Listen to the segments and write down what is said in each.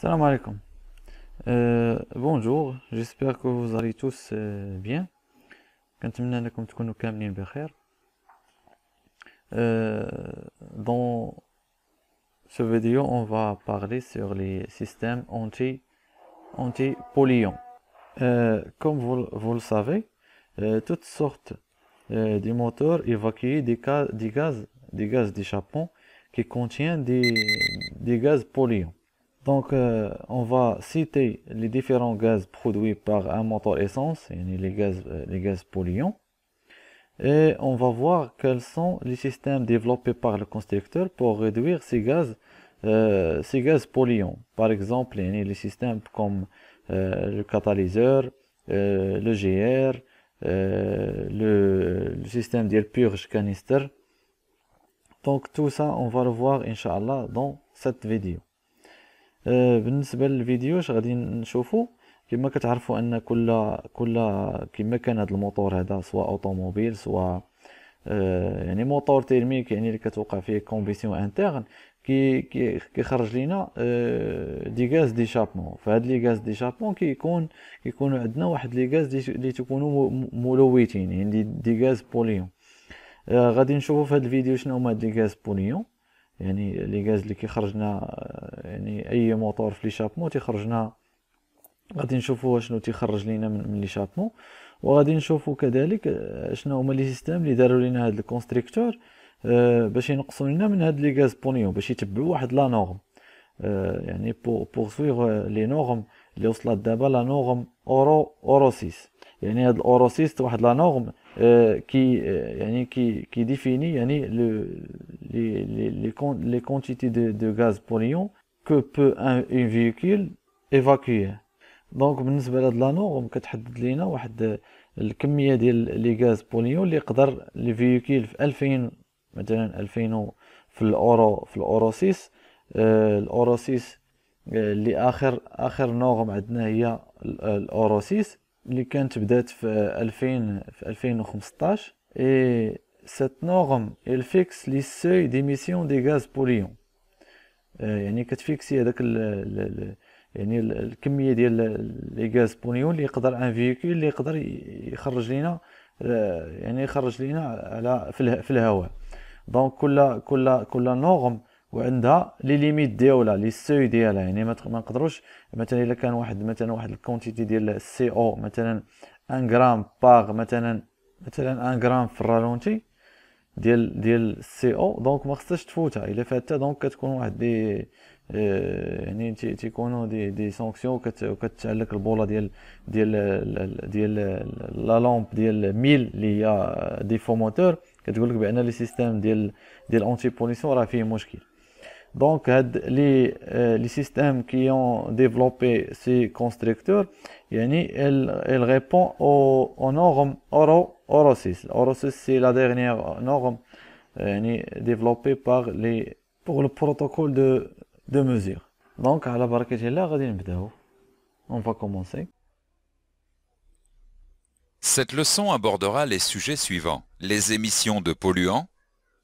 Salam alaikum. Euh, bonjour, j'espère que vous allez tous euh, bien. Euh, dans ce vidéo, on va parler sur les systèmes anti anti polluants. comme vous, le savez, toutes sortes de moteurs évacuent des, gaz des gaz d'échappement qui contiennent des, des gaz polluants. Donc, euh, on va citer les différents gaz produits par un moteur essence, les gaz, euh, les gaz polluants. Et on va voir quels sont les systèmes développés par le constructeur pour réduire ces gaz, euh, ces gaz polluants. Par exemple, les systèmes comme le catalyseur, le GR, le, système de purge canister. Donc, tout ça, on va le voir, inshallah dans cette vidéo. آه، بالنسبه للفيديو اش غادي نشوفو كما كتعرفوا ان كل كل كما كان هذا الموتور هذا سواء اوتوموبيل سواء آه، يعني موتور تيرميك يعني اللي كتوقع فيه كومبيسيون انترن كي كيخرج لينا آه، دي غاز دي شابمون فهاد لي غاز دي شابمون كيكون كيكونوا عندنا واحد لي غاز اللي تكونوا ملوثين يعني دي, دي غاز بوليون غادي نشوفوا في هذا الفيديو شنو هما هاد لي غاز بوليون يعني لي غاز اللي كيخرجنا يعني اي موتور في لي شابمو تيخرجنا غادي نشوفوا شنو تيخرج لينا من, لي شابمو وغادي نشوفوا كذلك آه، شنو هما لي سيستيم اللي داروا لينا هاد الكونستريكتور آه، باش ينقصوا لينا من هاد لي غاز بونيو باش يتبعوا واحد لا نورم آه، يعني بو بور سويغ لي نورم اللي وصلت دابا لا نورم اورو اورو 6 يعني هاد الاورو 6 واحد لا نورم كي يعني كي كي ديفيني يعني les, les, les, les quantités de, de, gaz pour l'ion que peut un, un véhicule évacuer. دونك بالنسبه لهاد لا نورم كتحدد لينا واحد الكميه ديال لي غاز بوليون اللي يقدر لي فيكيل في 2000 مثلا 2000 و في الاورو في الاورو 6 آه الاورو 6 آه، اللي اخر اخر نورم عندنا هي الاورو 6 اللي كانت بدات في 2000 في 2015 اي cette norme elle fixe les seuils d'émission des gaz polluants euh, يعني كتفيكسي هذاك يعني الكميه ديال لي غاز بوليون اللي يقدر ان فيكول اللي يقدر يخرج لينا آه، يعني يخرج لينا على في الهواء دونك كل كل كل نورم وعندها لي ليميت ديالها لي سوي ديالها يعني ما نقدروش مثلا الا كان واحد مثلا واحد الكونتيتي ديال السي او مثلا ان غرام باغ مثلا مثلا ان غرام في الرالونتي ديال ديال السي او دونك ما خصهاش تفوتها الا فاتها دونك كتكون واحد دي آه، يعني تيكونوا دي دي سانكسيون وكتعلق البوله ديال ديال ديال لا لامب ديال ميل اللي هي ديفو موتور كتقول لك بان لي سيستيم ديال ديال اونتي بوليسيون راه فيه مشكل Donc, euh, euh, les, systèmes qui ont développé ces constructeurs, elle, répond aux, normes Oro, Oro c'est la dernière norme développée par les, pour le protocole de, de mesure. Donc, à la barquette on va commencer. Cette leçon abordera les sujets suivants. Les émissions de polluants,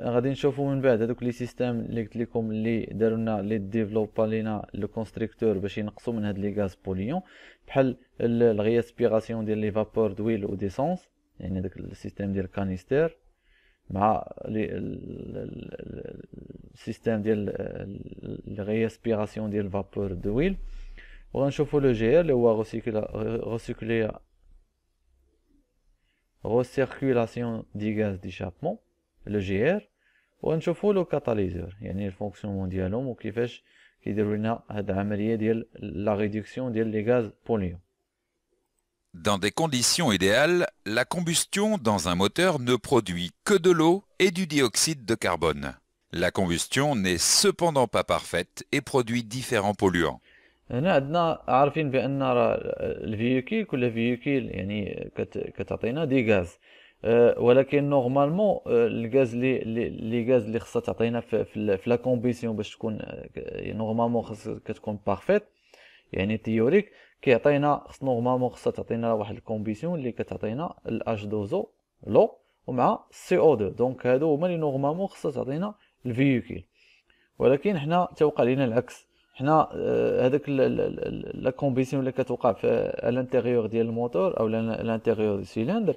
غادي نشوفوا من بعد هذوك لي سيستيم اللي قلت لكم اللي داروا لنا لي ديفلوبا لينا لو كونستركتور باش ينقصوا من هاد لي غاز بوليون بحال الغياسبيراسيون ديال لي فابور دويل او ديسونس يعني داك السيستيم ديال كانيستير مع السيستيم ديال الغياسبيراسيون ديال فابور دويل وغنشوفوا لو جي ار اللي هو غوسيكولا غوسيركولاسيون دي غاز ديشابمون le GR, ou ونشوفوا لو catalyseur. يعني الفونكسيونمون fonction وكيفاش كيديروا لنا هذه العمليه ديال لا ريدكسيون ديال لي غاز بوليون Dans des conditions idéales, la combustion dans un moteur ne produit que de l'eau et du dioxyde de carbone. La combustion n'est cependant pas parfaite et produit différents polluants. Nous savons que le véhicule, le véhicule, des gaz. Euh, ولكن نورمالمون الغاز اللي لي غاز اللي خصها تعطينا في في لا كومبيسيون باش تكون نورمالمون euh, خص كتكون بارفيت يعني تيوريك كيعطينا خص نورمالمون خصها تعطينا واحد الكومبيسيون اللي كتعطينا الاش دوزو لو ومع سي او 2 دونك هادو هما لي نورمالمون خصها تعطينا الفيوكيل ولكن حنا توقع لينا العكس حنا euh, هذاك لا كومبيسيون اللي كتوقع في الانتيغيور ديال الموتور او الانتيغيور ديال السيلندر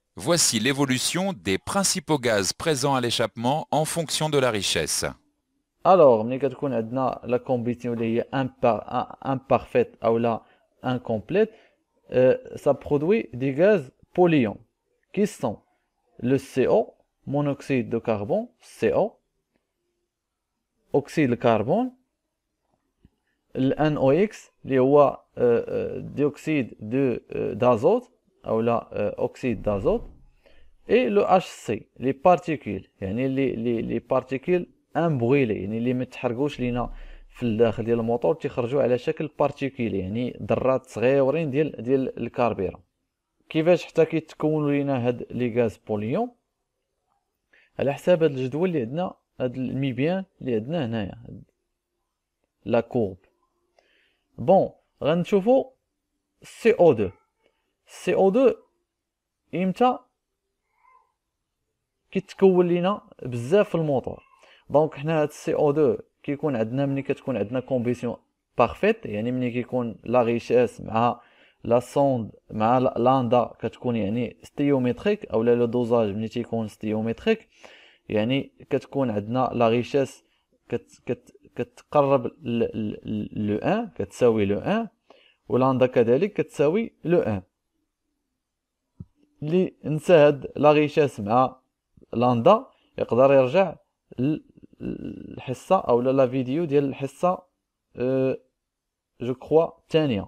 Voici l'évolution des principaux gaz présents à l'échappement en fonction de la richesse. Alors, on avons la combustion imparfaite ou la incomplète, euh, ça produit des gaz polluants qui sont le CO, monoxyde de carbone, CO, oxyde de carbone, le NOx, les euh, euh, dioxyde euh, d'azote, ou oxyde d'azote, اي لو اش سي لي بارتيكول يعني لي لي لي بارتيكول امبغيلي يعني اللي ما تحرقوش لينا في الداخل ديال الموتور تيخرجوا على شكل بارتيكولي يعني ذرات صغيورين ديال ديال الكاربيرا كيفاش حتى كيتكونوا لينا هاد لي غاز بوليون على حساب هاد الجدول اللي عندنا هاد الميبيان اللي عندنا هنايا لا كورب بون غنشوفوا سي او 2 سي او 2 امتى كيتكون لينا بزاف في الموطور دونك حنا هاد السي او 2 كيكون عندنا ملي كتكون عندنا كومبيسيون بارفيت يعني ملي كيكون لا ريشيس مع لا سوند مع لاندا كتكون يعني ستيوميتريك اولا لو دوزاج ملي تيكون ستيوميتريك يعني كتكون عندنا لا ريشيس كت كت كتقرب لو ان كتساوي لو ان ولاندا كذلك كتساوي لو ان لي نسى هاد لا ريشيس مع لاندا يقدر يرجع الحصه او لا فيديو ديال الحصه أه، جو كخوا الثانيه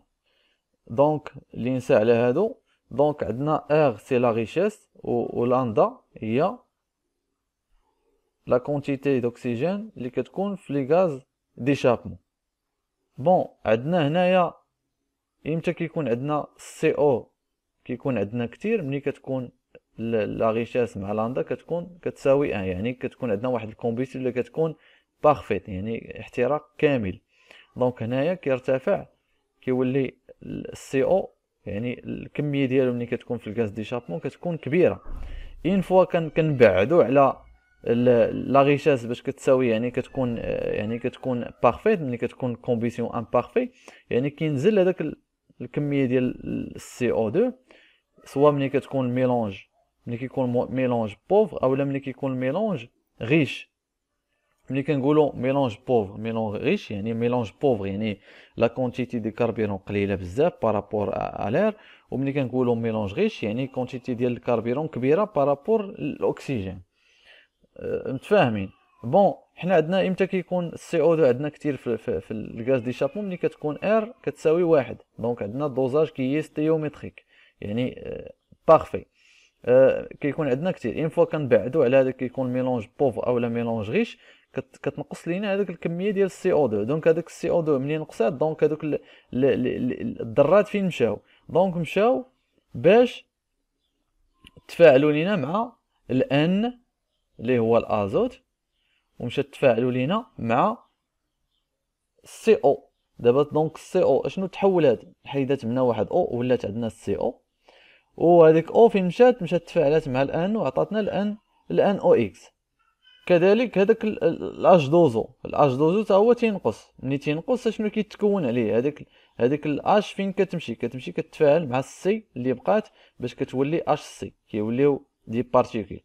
دونك اللي نسى على هادو دونك عندنا ار سي لا ريشيس ولاندا هي لا كونتيتي دوكسيجين اللي كتكون في لي غاز ديشابمون بون عندنا هنايا امتى كيكون عندنا سي او كيكون عندنا كتير ملي كتكون لا ريشيس مع لاندا كتكون كتساوي يعني كتكون عندنا واحد الكومبيتي اللي كتكون بارفيت يعني احتراق كامل دونك هنايا كيرتفع كيولي السي او يعني الكميه ديالو ملي كتكون في الغاز ديشابمون كتكون كبيره اين فوا كنبعدو على لا ريشيس باش كتساوي يعني كتكون يعني كتكون بارفيت ملي كتكون كومبيسيون ان بارفي يعني كينزل هذاك الكميه ديال السي او 2 سواء ملي كتكون ميلونج ملي كيكون ميلونج بوفر اولا ملي كيكون ميلونج غيش ملي كنقولوا ميلونج بوفر ميلونج غيش يعني ميلونج بوفر يعني لا كونتيتي دي كاربيرون قليله بزاف بارابور لير وملي كنقولوا ميلونج غيش يعني كونتيتي ديال الكاربيرون كبيره بارابور الاكسجين متفاهمين بون حنا عندنا امتى كيكون السي او 2 عندنا كثير في, في, في الغاز دي شابو ملي كتكون ار كتساوي واحد دونك عندنا الدوزاج كي هي ستيومتريك يعني بارفي آه، كيكون عندنا كثير اين فوا كنبعدو على هذاك كيكون ميلونج بوف لا ميلونج غيش كتنقص لينا هذاك الكميه ديال السي او 2 دونك هذاك السي او 2 منين نقصات دونك هذوك الذرات فين مشاو دونك مشاو باش تفاعلوا لينا مع الان اللي هو الازوت ومشى تفاعلوا لينا مع السي او دابا دونك السي او اشنو تحول هاد حيدات منا واحد او ولات عندنا السي او وهذيك او فين مشات مشات تفاعلات مع الان وعطاتنا الان الان او اكس كذلك هذاك الاج دوزو الاج دوزو حتى هو تينقص ملي تينقص شنو كيتكون عليه هذاك هذيك الاش فين كتمشي كتمشي كتفاعل مع السي اللي بقات باش كتولي اش سي كيوليو دي بارتيكول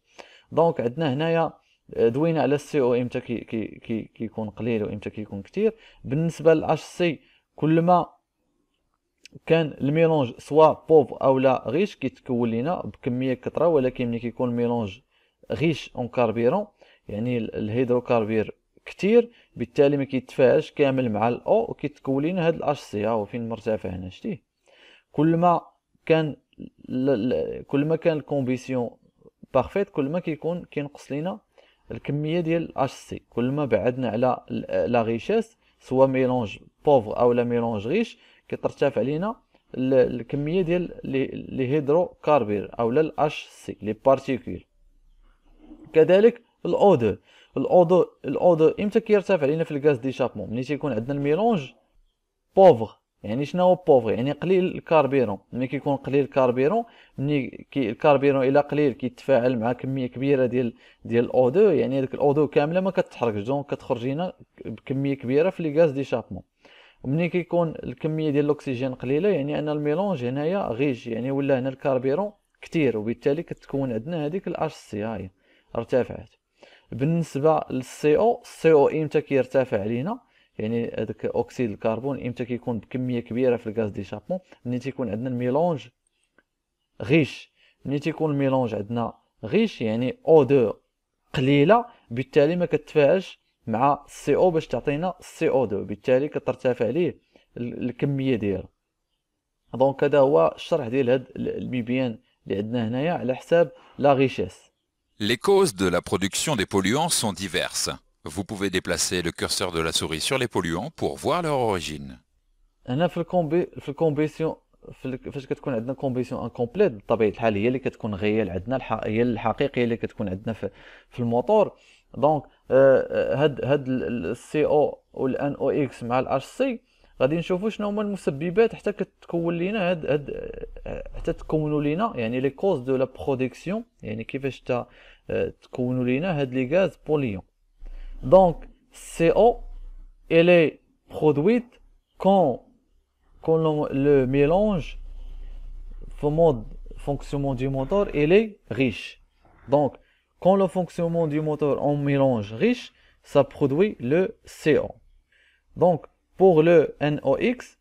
دونك عندنا هنايا دوينا على السي او امتى كي كي كيكون كي قليل وامتى كيكون كثير بالنسبه للاش سي كل ما كان الميلونج سوا بوف او لا غيش كيتكون لينا بكميه كثره ولكن ملي كيكون الميلونج غيش اون كاربيرون يعني الهيدروكاربير كثير بالتالي ما كيتفاعلش كامل مع الاو وكيتكون لينا هاد الاش سي ها فين مرتفع هنا شتيه كل ما كان كل ما كان الكومبيسيون بارفيت كل ما كيكون كينقص لينا الكميه ديال الاش سي كل ما بعدنا على لا غيشاس سوا ميلونج بوفر او لا ميلونج غيش كترتفع لينا الكميه ديال لي هيدرو كاربير اولا الاش سي لي بارتيكول كذلك الاودو الاودو الاودو امتى كيرتفع لينا في الغاز ديشابمون ملي تيكون عندنا الميلونج بوفغ يعني شنو هو بوفغ يعني قليل الكاربيرون ملي كيكون قليل الكاربيرون ملي كي الكاربيرون الى قليل كيتفاعل مع كميه كبيره ديال ديال الاودو يعني ديك الاودو كامله ما كتحركش دونك كتخرج لينا بكميه كبيره في لي غاز ديشابمون ومني كيكون الكميه ديال الاكسجين قليله يعني ان الميلونج هنايا غيج يعني ولا هنا الكاربيرون كثير وبالتالي كتكون عندنا هذيك الاش سي هاي ارتفعت بالنسبه للسي او السي او امتى كيرتفع علينا يعني هذاك اكسيد الكربون امتى كيكون بكميه كبيره في الغاز دي شابون ملي تيكون عندنا الميلونج غيش ملي تيكون الميلونج عندنا غيش يعني او دو قليله بالتالي ما كتفاعلش مع سي او باش تعطينا سي او 2 بالتالي كترتفع ليه الكميه ديالو دونك هذا هو الشرح ديال هاد البيبيان اللي عندنا هنايا على حساب لا ريشيس Les causes de la production des polluants sont diverses. Vous pouvez déplacer le curseur de la souris sur les polluants pour voir leur origine. هنا في الكومبي في الكومبيسيون فاش كتكون عندنا كومبيسيون انكومبليت بطبيعه الحال هي اللي كتكون غير عندنا هي الحقيقيه اللي كتكون عندنا في, في الموتور دونك هاد هاد السي او والان او اكس مع الار سي غادي نشوفوا شنو هما المسببات حتى كتكون لينا هاد هاد حتى تكونوا لينا يعني لي كوز دو لا برودكسيون يعني كيفاش تا آه، تكونوا لينا هاد لي غاز بوليون دونك سي او الي est كون كون quand le, mélange, le mode fonctionnement موتور moteur, elle est Quand le fonctionnement du moteur en mélange riche, ça produit le CO. Donc, pour le NOx,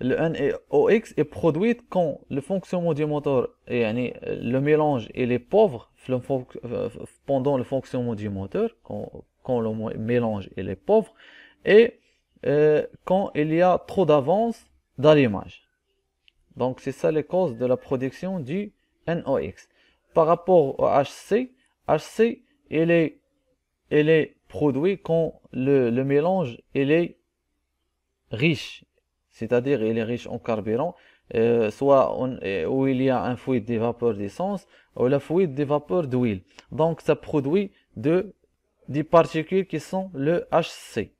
le NOx est produit quand le fonctionnement du moteur, et le mélange, il est pauvre euh, pendant le fonctionnement du moteur, quand, le mélange est pauvre, et euh, quand il y a trop d'avance d'allumage. Donc c'est ça les causes de la production du NOx par rapport au HC, HC, il est, est produit quand le, mélange est riche, c'est-à-dire il est riche en carburant, euh, soit on, euh, où il y a un fluide des vapeurs d'essence ou la fluide des vapeurs d'huile. Donc ça produit de, des particules qui sont le HC.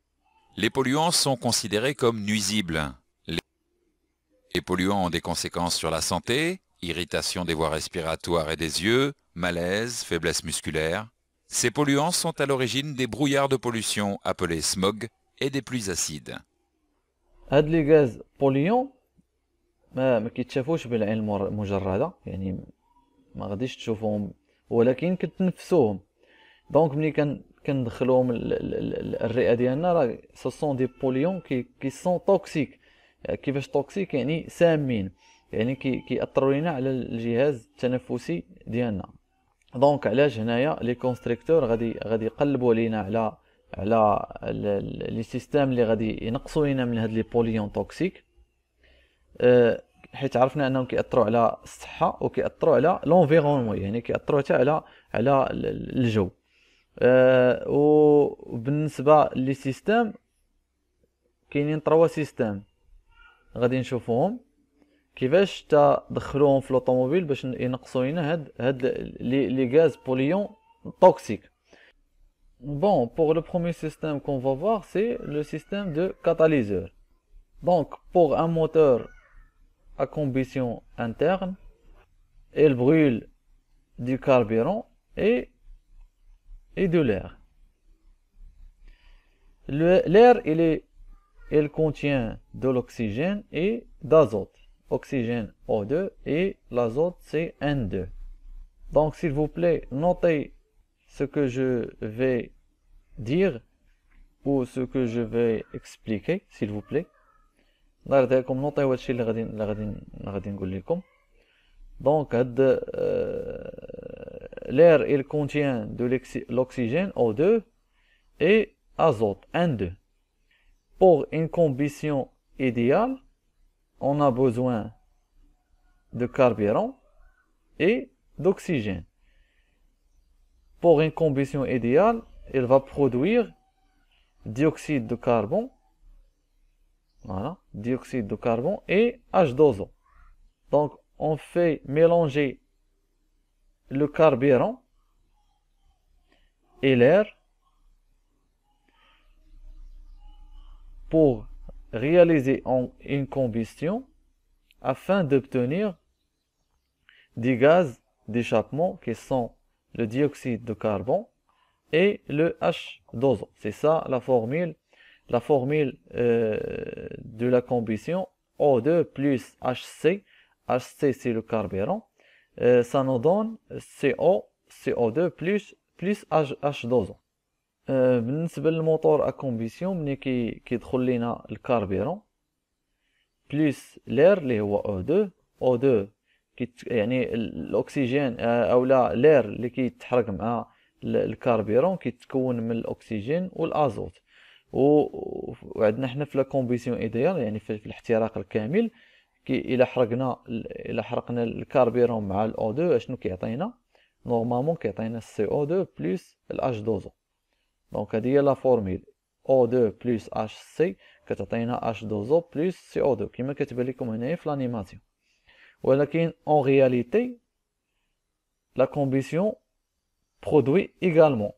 Les polluants sont considérés comme nuisibles. Les polluants ont des conséquences sur la santé, Irritation des voies respiratoires et des yeux, malaise, faiblesse musculaire. Ces polluants sont à l'origine des brouillards de pollution appelés smog et des pluies acides. Ad le gaz polluants ma kiti tafu choufela el mojarrada, eni ma gadish tchoufoum wa lakine kete nefsoh, donk miny kan kan dhaloum l l l sont des polluants qui qui sont toxiques, kivesh euh, toxiques eni c'est un mine. يعني كيأثروا لينا على الجهاز التنفسي ديالنا دونك علاش هنايا لي كونستريكتور غادي غادي يقلبوا لينا على على لي سيستيم اللي غادي ينقصوا لينا من هاد لي بوليون توكسيك أه، حيت عرفنا انهم كيأثروا على الصحه وكيأثروا على لونفيرونمون يعني كيأثروا حتى على على الجو أه وبالنسبه لي سيستيم كاينين طروا سيستيم غادي نشوفوهم qui تدخلوهم في لوطوموبيل باش ينقصوا لنا هاد هاد gaz Bon, pour le premier système qu'on va voir, c'est le système de catalyseur. Donc, pour un moteur à combustion interne, il brûle du carburant et, de l'air. L'air, il contient de l'oxygène et d'azote oxygène O2 et l'azote c'est N2. Donc s'il vous plaît, notez ce que je vais dire ou ce que je vais expliquer s'il vous plaît. Donc l'air il contient de l'oxygène O2 et azote N2 pour une combustion idéale on a besoin de carburant et d'oxygène. Pour une combustion idéale, elle va produire dioxyde de carbone, voilà, dioxyde de carbone et H2O. Donc, on fait mélanger le carburant et l'air pour réaliser en une combustion afin d'obtenir des gaz d'échappement qui sont le dioxyde de carbone et le H 2 o C'est ça la formule, la formule euh, de la combustion O2 plus HC. HC c'est le carburant. Euh, ça nous donne CO, CO2 plus, H, 2 o آه، بالنسبه للموتور اكومبيسيون ملي كي كيدخل لينا الكاربيرون بليس لير اللي هو او 2 او 2 يعني الاكسجين آه، او لا لير اللي كيتحرك مع الكاربيرون كيتكون من الاكسجين والازوت وعندنا حنا في كومبيسيون ايديال يعني في الاحتراق الكامل كي الا حرقنا الى حرقنا الكاربيرون مع الاو 2 اشنو كيعطينا نورمالمون كيعطينا السي او 2 بلس الاش دوزو il y a la formule O2 plus HC as H2O plus CO2 qui m'a لكم comme في l'animation. Mais réalité, réalité, la réalité, également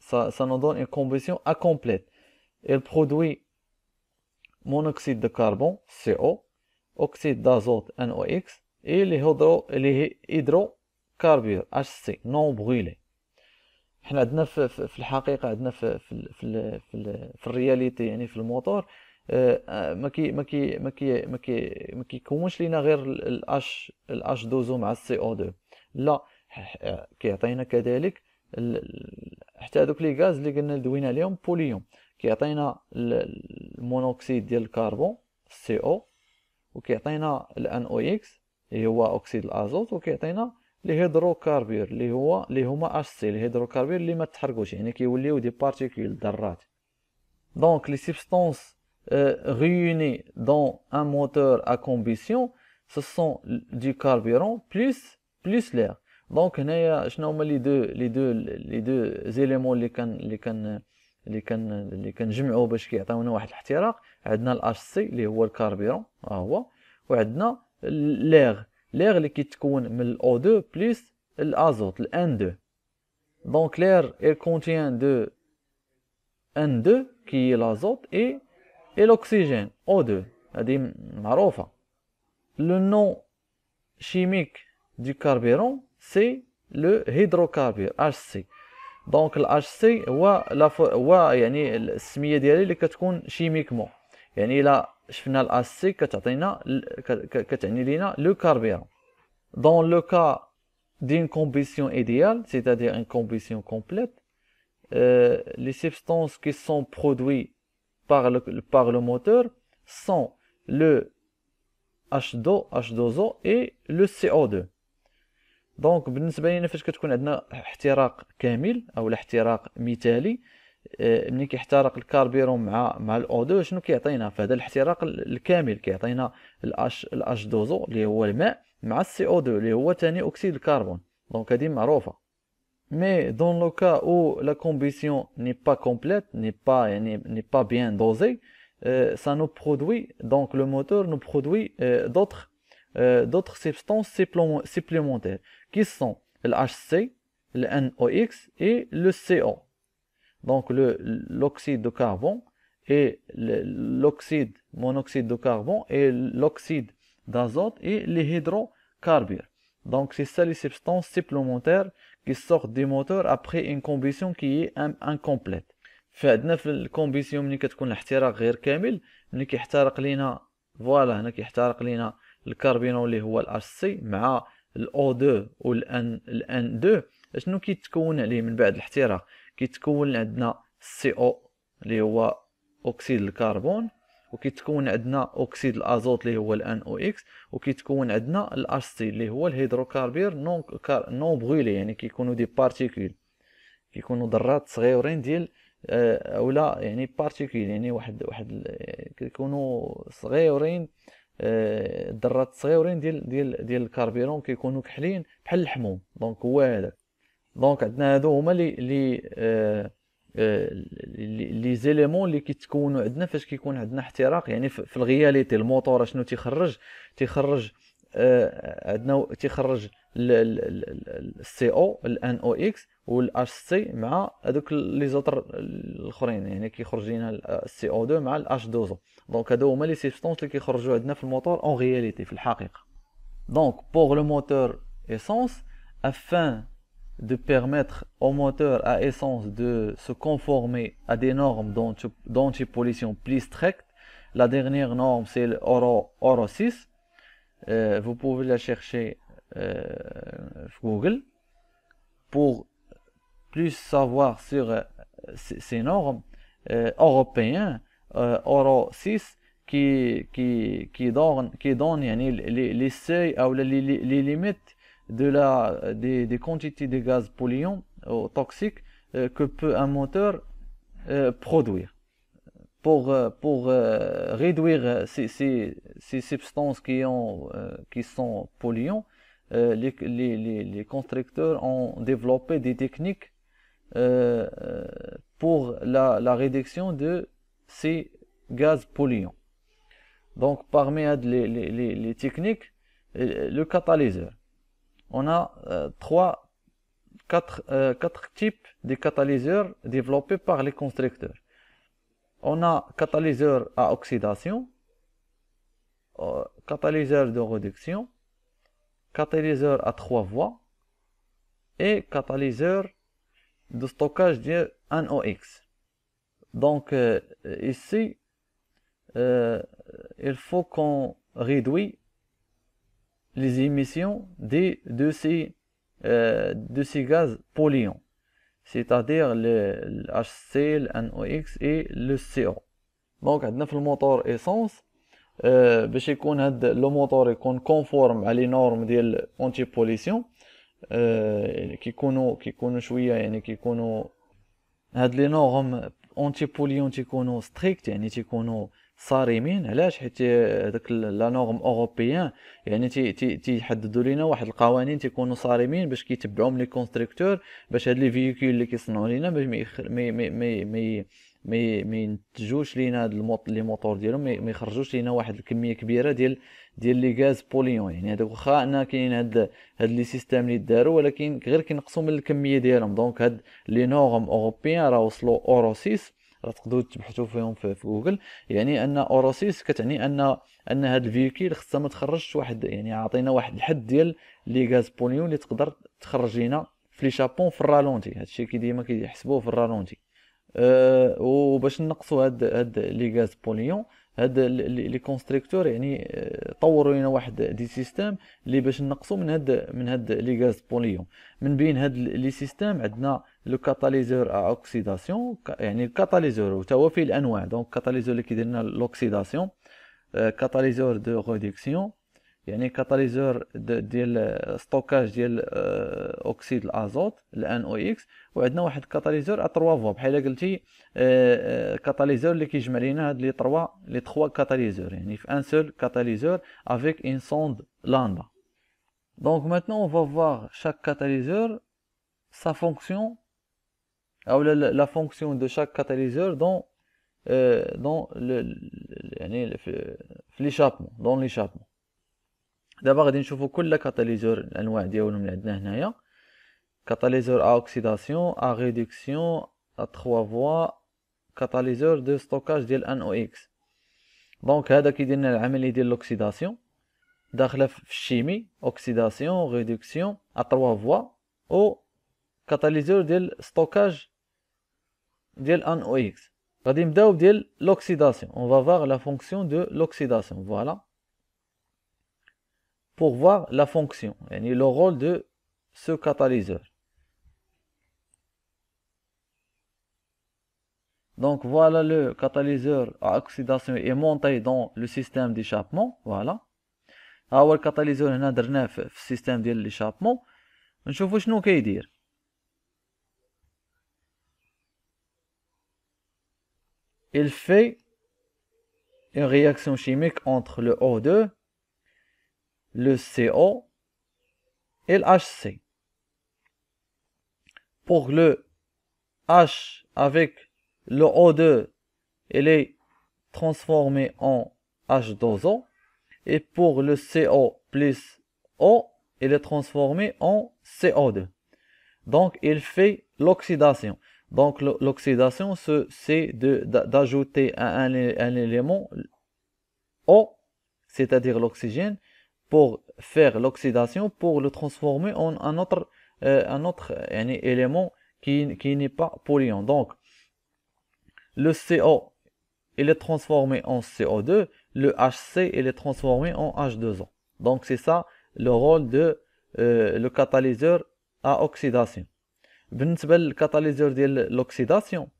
ça, ça nous donne une combustion incomplète elle produit monoxyde de carbone CO oxyde d'azote NOx et les hydrocarbures HC non brûlés حنا عندنا في, في الحقيقه عندنا في في في, في, في الرياليتي يعني في الموتور آه، آه، ما كي ما كي ما كي ما كي ما كيكونش لينا غير الاش الاش دوزو مع السي او 2 لا آه، كيعطينا كذلك حتى هذوك لي غاز اللي قلنا دوينا عليهم بوليوم كيعطينا المونوكسيد ديال الكربون سي او وكيعطينا الان او اكس اللي هو اكسيد الازوت وكيعطينا الهيدروكاربير اللي هو اللي هما اش سي الهيدروكاربير اللي ما تحرقوش يعني كيوليو دي بارتيكول ذرات دونك لي سبستانس réunies دون ان موتور ا كومبيسيون سو سون دي كاربيرون بلس بلس لير دونك هنايا شنو هما لي دو لي دو لي دو زيليمون اللي كان اللي كان اللي كان اللي كنجمعوا باش كيعطيونا واحد الاحتراق عندنا الاش سي اللي هو الكاربيرون ها هو وعندنا لير لير اللي كيتكون من الاو دو بلس الازوت الان دو دونك لير اي كونتيان دو ان دو كي لازوت اي اي لوكسيجين او دو هادي معروفه لو نو شيميك دو كاربيرون سي لو هيدروكاربير اش سي دونك الاتش سي هو لا هو يعني السميه ديالي اللي كتكون شيميكمون يعني لا شفنا الاسي كتعطينا كتعني لينا لو كاربيرون دون لو كا دين كومبيسيون ايديال سيتادير ان كومبيسيون كومبليت لي سبستانس كي سون برودوي لو بار لو موتور سون لو اش دو اش دو زو اي لو سي او 2 دونك بالنسبه لينا فاش كتكون عندنا احتراق كامل او احتراق مثالي آه، ملي كيحترق الكاربيرون مع مع الاو دو شنو كيعطينا فهذا الاحتراق الكامل كيعطينا الاش الاش دوزو اللي هو الماء مع السي او 2 اللي هو ثاني اكسيد الكربون دونك هذه معروفه مي دون لو كا او لا كومبيسيون ني با كومبليت ني با يعني ني با بيان دوزي آه، سا نو برودوي دونك لو موتور نو برودوي دوتر آه، دوتر سبستانس سيبلومونتير كي سون او اكس اي لو سي او donc l'oxyde de carbone et l'oxyde monoxyde de carbone et l'oxyde d'azote et les hydrocarbures. Donc c'est ça les substances supplémentaires qui sortent des moteurs après une combustion qui est incomplète. فعندنا في الكومبيسيون ملي كتكون الاحتراق غير كامل ملي كيحترق لينا فوالا هنا كيحترق لينا الكربينول اللي هو الاتش سي مع الاو 2 والان الان 2 شنو كيتكون عليه من بعد الاحتراق كيتكون عندنا سي او اللي هو اكسيد الكربون وكيتكون عندنا اكسيد الازوت اللي هو الان او اكس وكيتكون عندنا الاش سي اللي هو الهيدروكاربير نون كار نون بغيلي يعني كيكونوا دي بارتيكول كيكونوا ذرات صغيورين ديال آه، اولا يعني بارتيكول يعني واحد واحد آه، كيكونوا صغيورين الذرات آه، صغيورين ديال ديال ديال الكربيرون كيكونوا كحلين بحال الحموم دونك هو هذا دونك عندنا هادو هما لي آه، آه، لي لي زيليمون اللي كيتكونوا عندنا فاش كيكون عندنا احتراق يعني في الغياليتي الموتور شنو تيخرج تيخرج آه، عندنا تيخرج السي او الان او اكس والاش سي مع هذوك لي زوتر الاخرين يعني كيخرج لينا السي او 2 مع الاش 12 دونك هادو هما لي سيبستونس اللي كيخرجوا عندنا في الموتور اون غياليتي في الحقيقه دونك بوغ لو موتور اسونس افان de permettre aux moteurs à essence de se conformer à des normes d'antipollution plus strictes. La dernière norme, c'est l'EURO 6. Euh, vous pouvez la chercher euh, Google pour plus savoir sur euh, ces normes euh, européennes Euro 6 qui qui qui donne qui les, les seuils ou les, les limites de la, euh, des, des quantités de gaz polluants euh, toxiques euh, que peut un moteur produire pour, pour réduire ces, ces, substances qui, ont, qui sont polluants. Les, les, les, constructeurs ont développé des techniques pour la, la, réduction de ces gaz polluants. Donc parmi les, les techniques, le catalyseur on a euh, trois, euh, quatre, types de catalyseurs développés par les constructeurs. On a catalyseur à oxydation, euh, catalyseur de réduction, catalyseur à trois voies et catalyseur de stockage de NOx. Donc ici, il faut qu'on réduit les émissions des, euh, de, ces, gaz polluants, c'est-à-dire le, le, NOx et le CO. Donc, on a le moteur essence. Euh, باش يكون هاد لو موتور يكون كونفورم على نورم ديال اونتي بوليسيون euh, صارمين علاش حيت داك لا نورم اوروبيان يعني تي تي تيحددوا لينا واحد القوانين تيكونوا صارمين باش كيتبعوهم لي كونستركتور باش هاد لي فيكول اللي كيصنعوا لينا باش مي مي مي مي مي مي ينتجوش لينا هاد الموط... لي موتور ديالهم ما يخرجوش لينا واحد الكميه كبيره ديال ديال لي غاز بوليون يعني هذوك واخا انا كاين هاد هاد لي سيستيم لي داروا ولكن غير كينقصوا من الكميه ديالهم دونك هاد لي نورم اوروبيان راه وصلوا اورو 6 راه تقدروا تبحثوا فيهم في, جوجل يعني ان اوروسيس كتعني ان ان هاد الفيكيل خصها ما تخرجش واحد يعني عطينا واحد الحد ديال لي غاز بوليون اللي تقدر تخرج لينا في لي شابون في الرالونتي هادشي كي ديما كيحسبوه في الرالونتي أه وباش نقصوا هاد هاد لي غاز بوليون هاد لي كونستركتور يعني آه، طوروا لنا واحد دي سيستم اللي باش نقصوا من هاد من هاد لي غاز بوليون من بين هاد لي سيستم عندنا لو كاتاليزور ا اوكسيداسيون يعني الكاتاليزور حتى هو فيه الانواع دونك كاتاليزور اللي كيدير لنا لوكسيداسيون آه، كاتاليزور دو ريدكسيون يعني كاتاليزور ديال ستوكاج ديال اوكسيد الازوت الان او اكس وعندنا واحد كاتاليزور ا 3 فوا بحال قلتي كاتاليزور اللي كيجمع لينا هاد لي 3 لي 3 كاتاليزور يعني في ان سول كاتاليزور افيك ان سوند لاندا دونك maintenant on va voir chaque catalyseur sa fonction ou la, la fonction de chaque catalyseur dans euh, dans le, le يعني في l'échappement dans l'échappement دابا غادي نشوفو كل كاتاليزور الانواع ديالهم اللي عندنا هنايا كاتاليزور ا اوكسيداسيون ا ريدكسيون ا 3 فوا كاتاليزور دو ستوكاج ديال ان او اكس دونك هذا كيدير لنا العمليه ديال لوكسيداسيون داخله في الشيمي اوكسيداسيون ريدكسيون ا 3 فوا او كاتاليزور ديال ستوكاج ديال ان او اكس غادي نبداو بديال لوكسيداسيون اون فا فوار لا فونكسيون دو لوكسيداسيون فوالا pour voir la fonction, et le rôle de ce catalyseur. Donc voilà le catalyseur à oxydation et monté dans le système d'échappement, voilà. Ah, Our catalyseur هنا درناه في السيستم ديال que نشوفو شنو dire il fait une réaction chimique entre le O2 le CO et le HC. Pour le H avec le O2, il est transformé en H 2 o Et pour le CO plus O, il est transformé en CO2. Donc, il fait l'oxydation. Donc, l'oxydation, c'est d'ajouter un élément O, c'est-à-dire l'oxygène, pour faire l'oxydation, pour le transformer en un autre, euh, un autre élément qui, qui n'est pas polluant. Donc, le CO, il est transformé en CO2, le HC, il est transformé en H2O. Donc, c'est ça le rôle de euh, le catalyseur à oxydation. Le catalyseur de l'oxydation,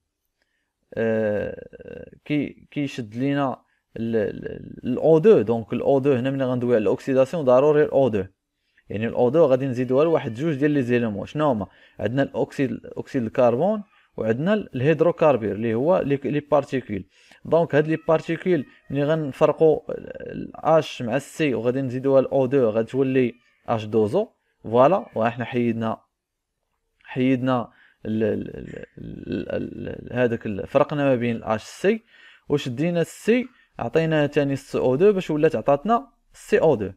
qui, qui يشد الاو 2 دونك الاو 2 هنا ملي غندوي على الاوكسيداسيون ضروري الاو 2 يعني الاو 2 غادي نزيدوها لواحد جوج ديال لي زيليمون شنو هما عندنا الاوكسيد اكسيد الكربون وعندنا الهيدروكاربير اللي هو لي بارتيكول دونك هاد لي بارتيكول ملي غنفرقوا الاش مع السي وغادي نزيدوها الاو 2 غتولي اش دوزو فوالا وحنا حيدنا حيدنا هذاك فرقنا ما بين الاش سي وشدينا السي عطيناها ثاني السي او 2 باش ولات عطاتنا السي او 2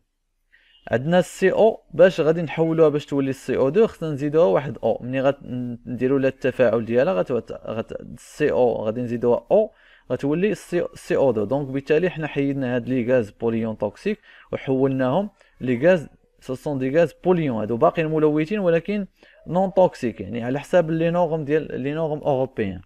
عندنا السي او باش غادي نحولوها باش تولي السي او 2 خصنا نزيدوها واحد او ملي غنديروا لها التفاعل ديالها غت السي او غادي نزيدوها او غتولي سي او 2 دونك بالتالي حنا حيدنا هاد لي غاز بوليون توكسيك وحولناهم لي غاز سوسون دي غاز بوليون هادو باقي ملوثين ولكن نون توكسيك يعني على حساب لي نورم ديال لي نورم اوروبيان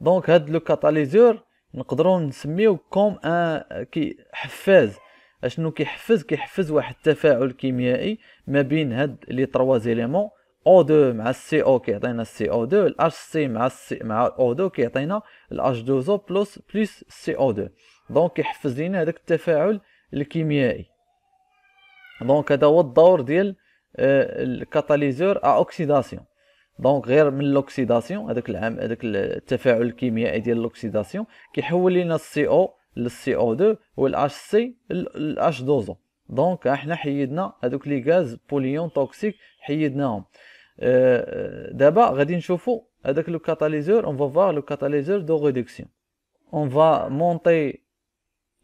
دونك هاد لو كاتاليزور نقدروا نسميو كوم ان كي حفاز اشنو كيحفز كيحفز واحد التفاعل كيميائي ما بين هاد لي تروا زيليمون او 2 مع السي او كيعطينا السي او 2 الاش سي مع السي مع او 2 كيعطينا الاش 2 او بلس بلس سي او 2 دونك كيحفز لينا هذاك التفاعل الكيميائي دونك هذا هو الدور ديال آه، الكاتاليزور ا اوكسيداسيون دونك غير من لوكسيداسيون هذاك العام هذاك التفاعل الكيميائي ديال لوكسيداسيون كيحول لينا السي او للسي او 2 والاش سي للاش دوزو دونك احنا حيدنا هذوك لي غاز بوليون توكسيك حيدناهم آه، آه، دابا غادي نشوفو هذاك لو كاتاليزور اون فوا لو كاتاليزور دو ريدكسيون اون فا مونطي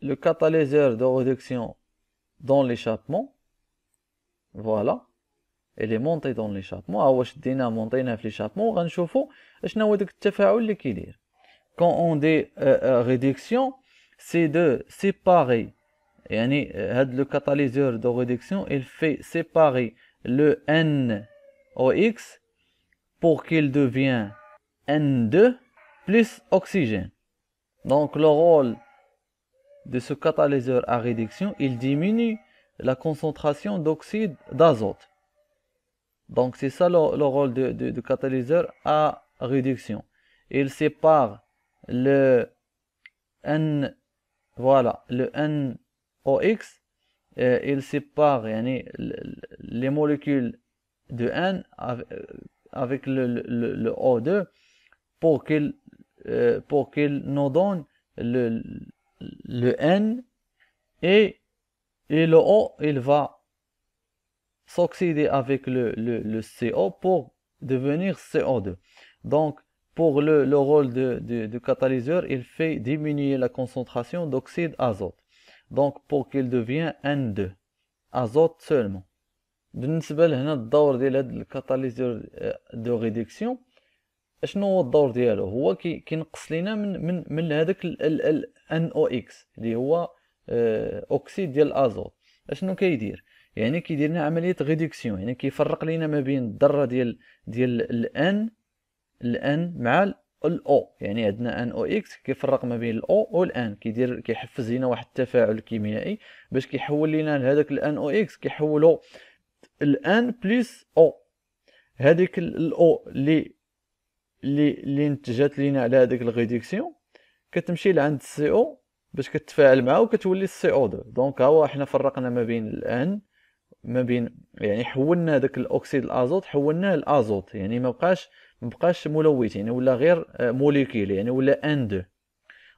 لو كاتاليزور دو ريدكسيون دون ليشابمون فوالا voilà. Elle est montée dans l'échappement. هو شدينا مونطينا في ليشابمون de شنو هو داك التفاعل اللي euh, euh, il fait séparer le NOx pour qu'il devienne N2 plus oxygène. Donc le rôle de ce catalyseur à réduction, il diminue la concentration d'oxyde d'azote. Donc c'est ça le, rôle de, catalyseur à réduction. Il sépare le N, voilà, le NOx, euh, il sépare les molécules de N euh, avec, le, O2 euh, pour qu'il nous donne le, N et, et le O il va s'oxyder avec le, le, le, CO pour devenir CO2. Donc, pour le, le rôle de, de, catalyseur, il fait diminuer la concentration d'oxyde azote. Donc, pour qu'il devienne N2, azote seulement. بالنسبة لهنا الدور ديال هاد الكاتاليزور دو ريدكسيون اشنو هو الدور ديالو هو كينقص لينا من من من هذاك ال ان او اكس اللي هو اوكسيد ديال الازوت اشنو كيدير يعني كيدير لنا عمليه ريدكسيون يعني كيفرق لينا ما بين الذره ديال ديال الان الان مع الاو يعني عندنا ان او اكس كيفرق ما بين الاو والان كيدير كيحفز لينا واحد التفاعل كيميائي باش كيحول لينا هذاك الان او اكس كيحولو الان بلس او هذيك الاو اللي اللي اللي نتجات لينا على هذيك الريدكسيون كتمشي لعند السي او باش كتفاعل معاه وكتولي السي او دو دونك ها هو حنا فرقنا ما بين الان ما بين يعني حولنا داك الاكسيد الازوت حولناه لازوت يعني ما بقاش ما بقاش ملوث يعني ولا غير آه، موليكيول يعني ولا ان دو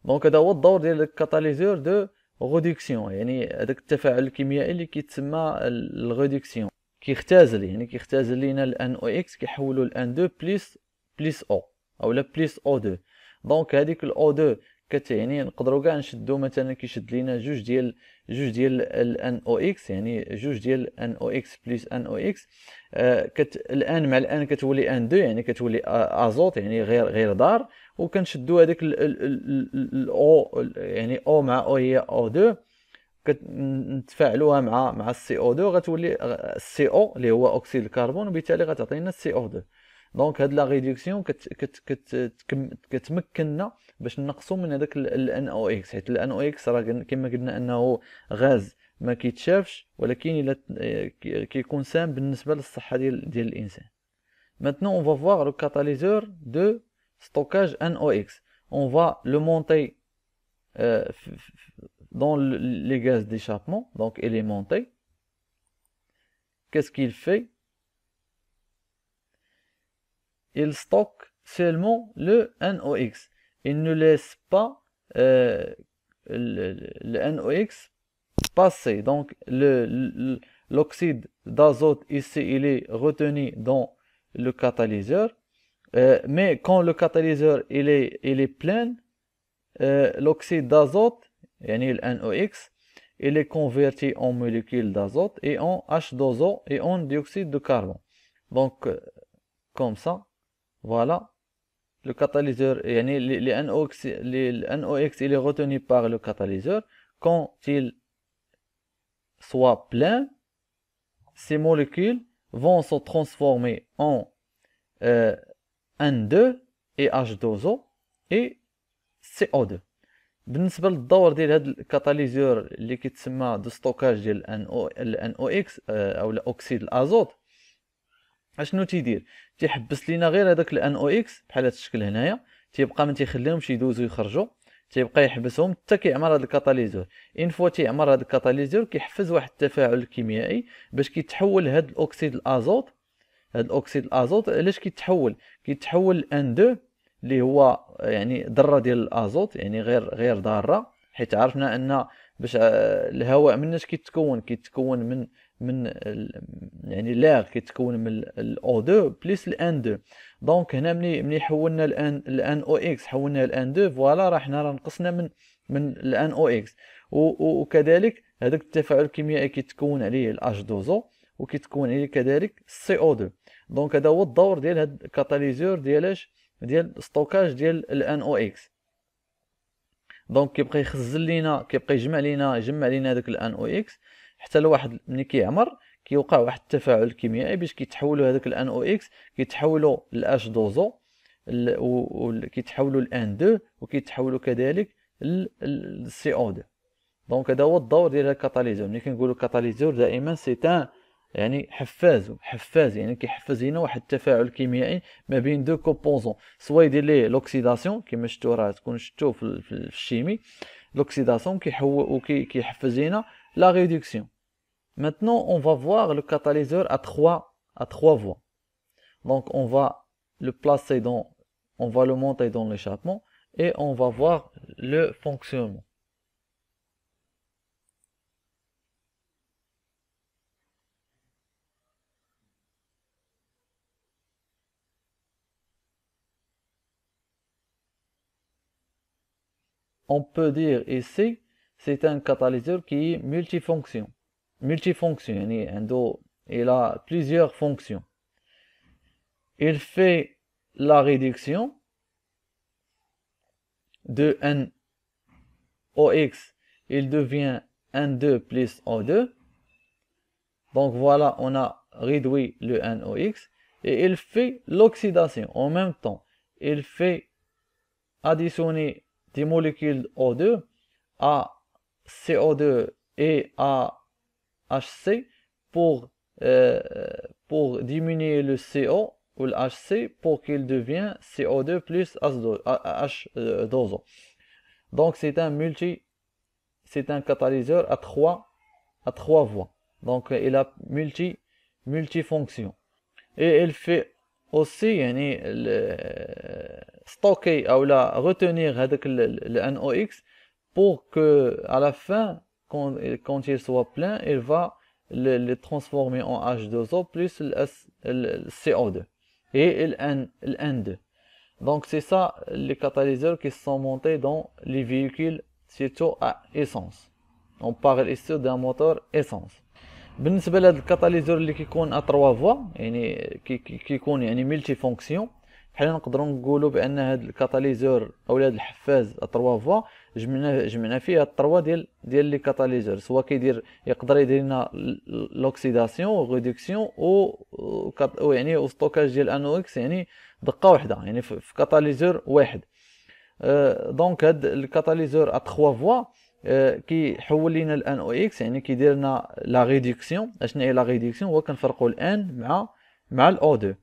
دونك هذا هو الدور ديال الكاتاليزور دو غوديكسيون يعني هذاك التفاعل الكيميائي اللي كيتسمى الغوديكسيون كيختزل يعني كيختزل لينا الان او اكس كيحولو الان دو بليس بليس او اولا بليس او دو دونك هذيك الاو دو كت يعني نقدروا كاع نشدو مثلا كيشد لينا جوج ديال جوج ديال الان او اكس يعني جوج ديال ان او اكس بلس ان او اكس آه، كت الان مع الان كتولي ان دو يعني كتولي ازوت يعني غير غير دار وكنشدو هذاك الاو يعني او مع او هي او دو كنتفاعلوها مع مع السي او دو غتولي السي او اللي هو اكسيد الكربون وبالتالي غتعطينا السي او دو دونك هاد لا ريدكسيون كت كت كت كتمكننا باش نقصوا من هذاك الان او اكس حيت الان او اكس راه كما قلنا انه غاز ما كيتشافش ولكن الا كيكون سام بالنسبه للصحه ديال ديال الانسان maintenant on va voir le catalyseur de stockage NOx on va le monter euh, dans le, les gaz d'échappement donc il est monté qu'est-ce qu'il fait il stocke seulement le NOx il ne laisse pas euh, le, NOx passer. Donc, l'oxyde d'azote ici, il est retenu dans le catalyseur. Euh, mais quand le catalyseur il est, il est plein, euh, l'oxyde d'azote, yani le NOx, il est converti en molécule d'azote et en H2O et en dioxyde de carbone. Donc, comme ça, voilà le catalyseur, les NOx, NOx, il est retenu par le catalyseur. Quand il soit plein, ces molécules vont se transformer en euh, N2 et H2O et CO2. بالنسبه للدور ديال هذا الكاتاليزور اللي كيتسمى دو ديال NOx ou l'oxyde اشنو تيدير تيحبس لينا غير هذاك الان او اكس بحال هذا الشكل هنايا تيبقى ما تيخليهمش يدوزو يخرجوا تيبقى يحبسهم حتى كيعمر هذا الكاتاليزور ان فوا تيعمر هذا الكاتاليزور كيحفز واحد التفاعل الكيميائي باش كيتحول هذا الاكسيد الازوت هذا الاكسيد الازوت علاش كيتحول كيتحول ان 2 اللي هو يعني ذره ديال الازوت يعني غير غير ضاره حيت عرفنا ان باش آه، الهواء مناش كيتكون كيتكون من من ال... يعني لاغ كيتكون من الاو دو بليس الان دو دونك هنا ملي ملي حولنا الان الان او اكس حولنا الان دو فوالا راه حنا راه نقصنا من من الان او اكس وكذلك هذاك التفاعل الكيميائي كيتكون عليه الاش دوزو وكيتكون عليه كذلك السي او دو دونك هذا هو الدور ديال هاد الكاتاليزور ديال اش ديال ستوكاج ديال الان او اكس دونك كيبقى يخزن لينا كيبقى يجمع لينا يجمع لينا داك الان او اكس حتى لواحد ملي كيعمر كيوقع واحد التفاعل كيميائي باش كيتحولوا هذاك الان او اكس كيتحولوا لاش دوزو كيتحولوا لان 2 وكيتحولوا كذلك للسي او 2 دونك هذا هو الدور ديال الكاتاليزور ملي كنقولوا كاتاليزور دائما سي تان يعني حفاز حفاز يعني كيحفز لينا واحد التفاعل كيميائي ما بين دو كوبوزون سوا يدير ليه لوكسيداسيون كما شفتو راه تكون شفتو في الشيمي لوكسيداسيون كيحو وكيحفز لينا لا ريدكسيون Maintenant, on va voir le catalyseur à trois, à voies. Donc, on va le placer dans, on va le monter dans l'échappement et on va voir le fonctionnement. On peut dire ici, c'est un catalyseur qui est multifonction multifonction, يعني عنده il a plusieurs fonctions. Il fait la réduction de n OX, il devient N2 plus O2. Donc voilà, on a réduit le NOX et il fait l'oxydation en même temps. Il fait additionner des molécules O2 à CO2 et à HC pour, euh, pour diminuer le CO ou le HC pour qu'il devienne CO2 plus H 2 o euh, Donc c'est un multi, c'est un catalyseur à trois, à trois voies. Donc il a multi, multifonction. Et il fait aussi stocker ou la retenir avec le, NOx pour que à la fin euh, quand, il soit plein, il va le, transformer en H2O plus le, CO2 et le N2. Donc c'est ça les catalyseurs qui sont montés dans les véhicules surtout à essence. On parle ici d'un moteur essence. بالنسبه لهاد الكاتاليزور اللي كيكون ا 3 فوا يعني كي كيكون يعني ملتي فونكسيون حنا نقدروا نقولوا بان هذا الكاتاليزور او هذا الحفاز ا 3 جمعنا جمعنا فيها الطروا ديال ديال لي كاتاليزور سوا كيدير يقدر يدير لنا لوكسيداسيون ريدكسيون و يعني وستوكاج ديال انو اكس يعني دقه واحده يعني في كاتاليزور واحد دونك أه، هاد الكاتاليزور ا 3 فوا كيحول لينا الان او اكس يعني كيدير لنا لا ريدكسيون اشنو هي لا ريدكسيون هو كنفرقوا الان مع مع الاو 2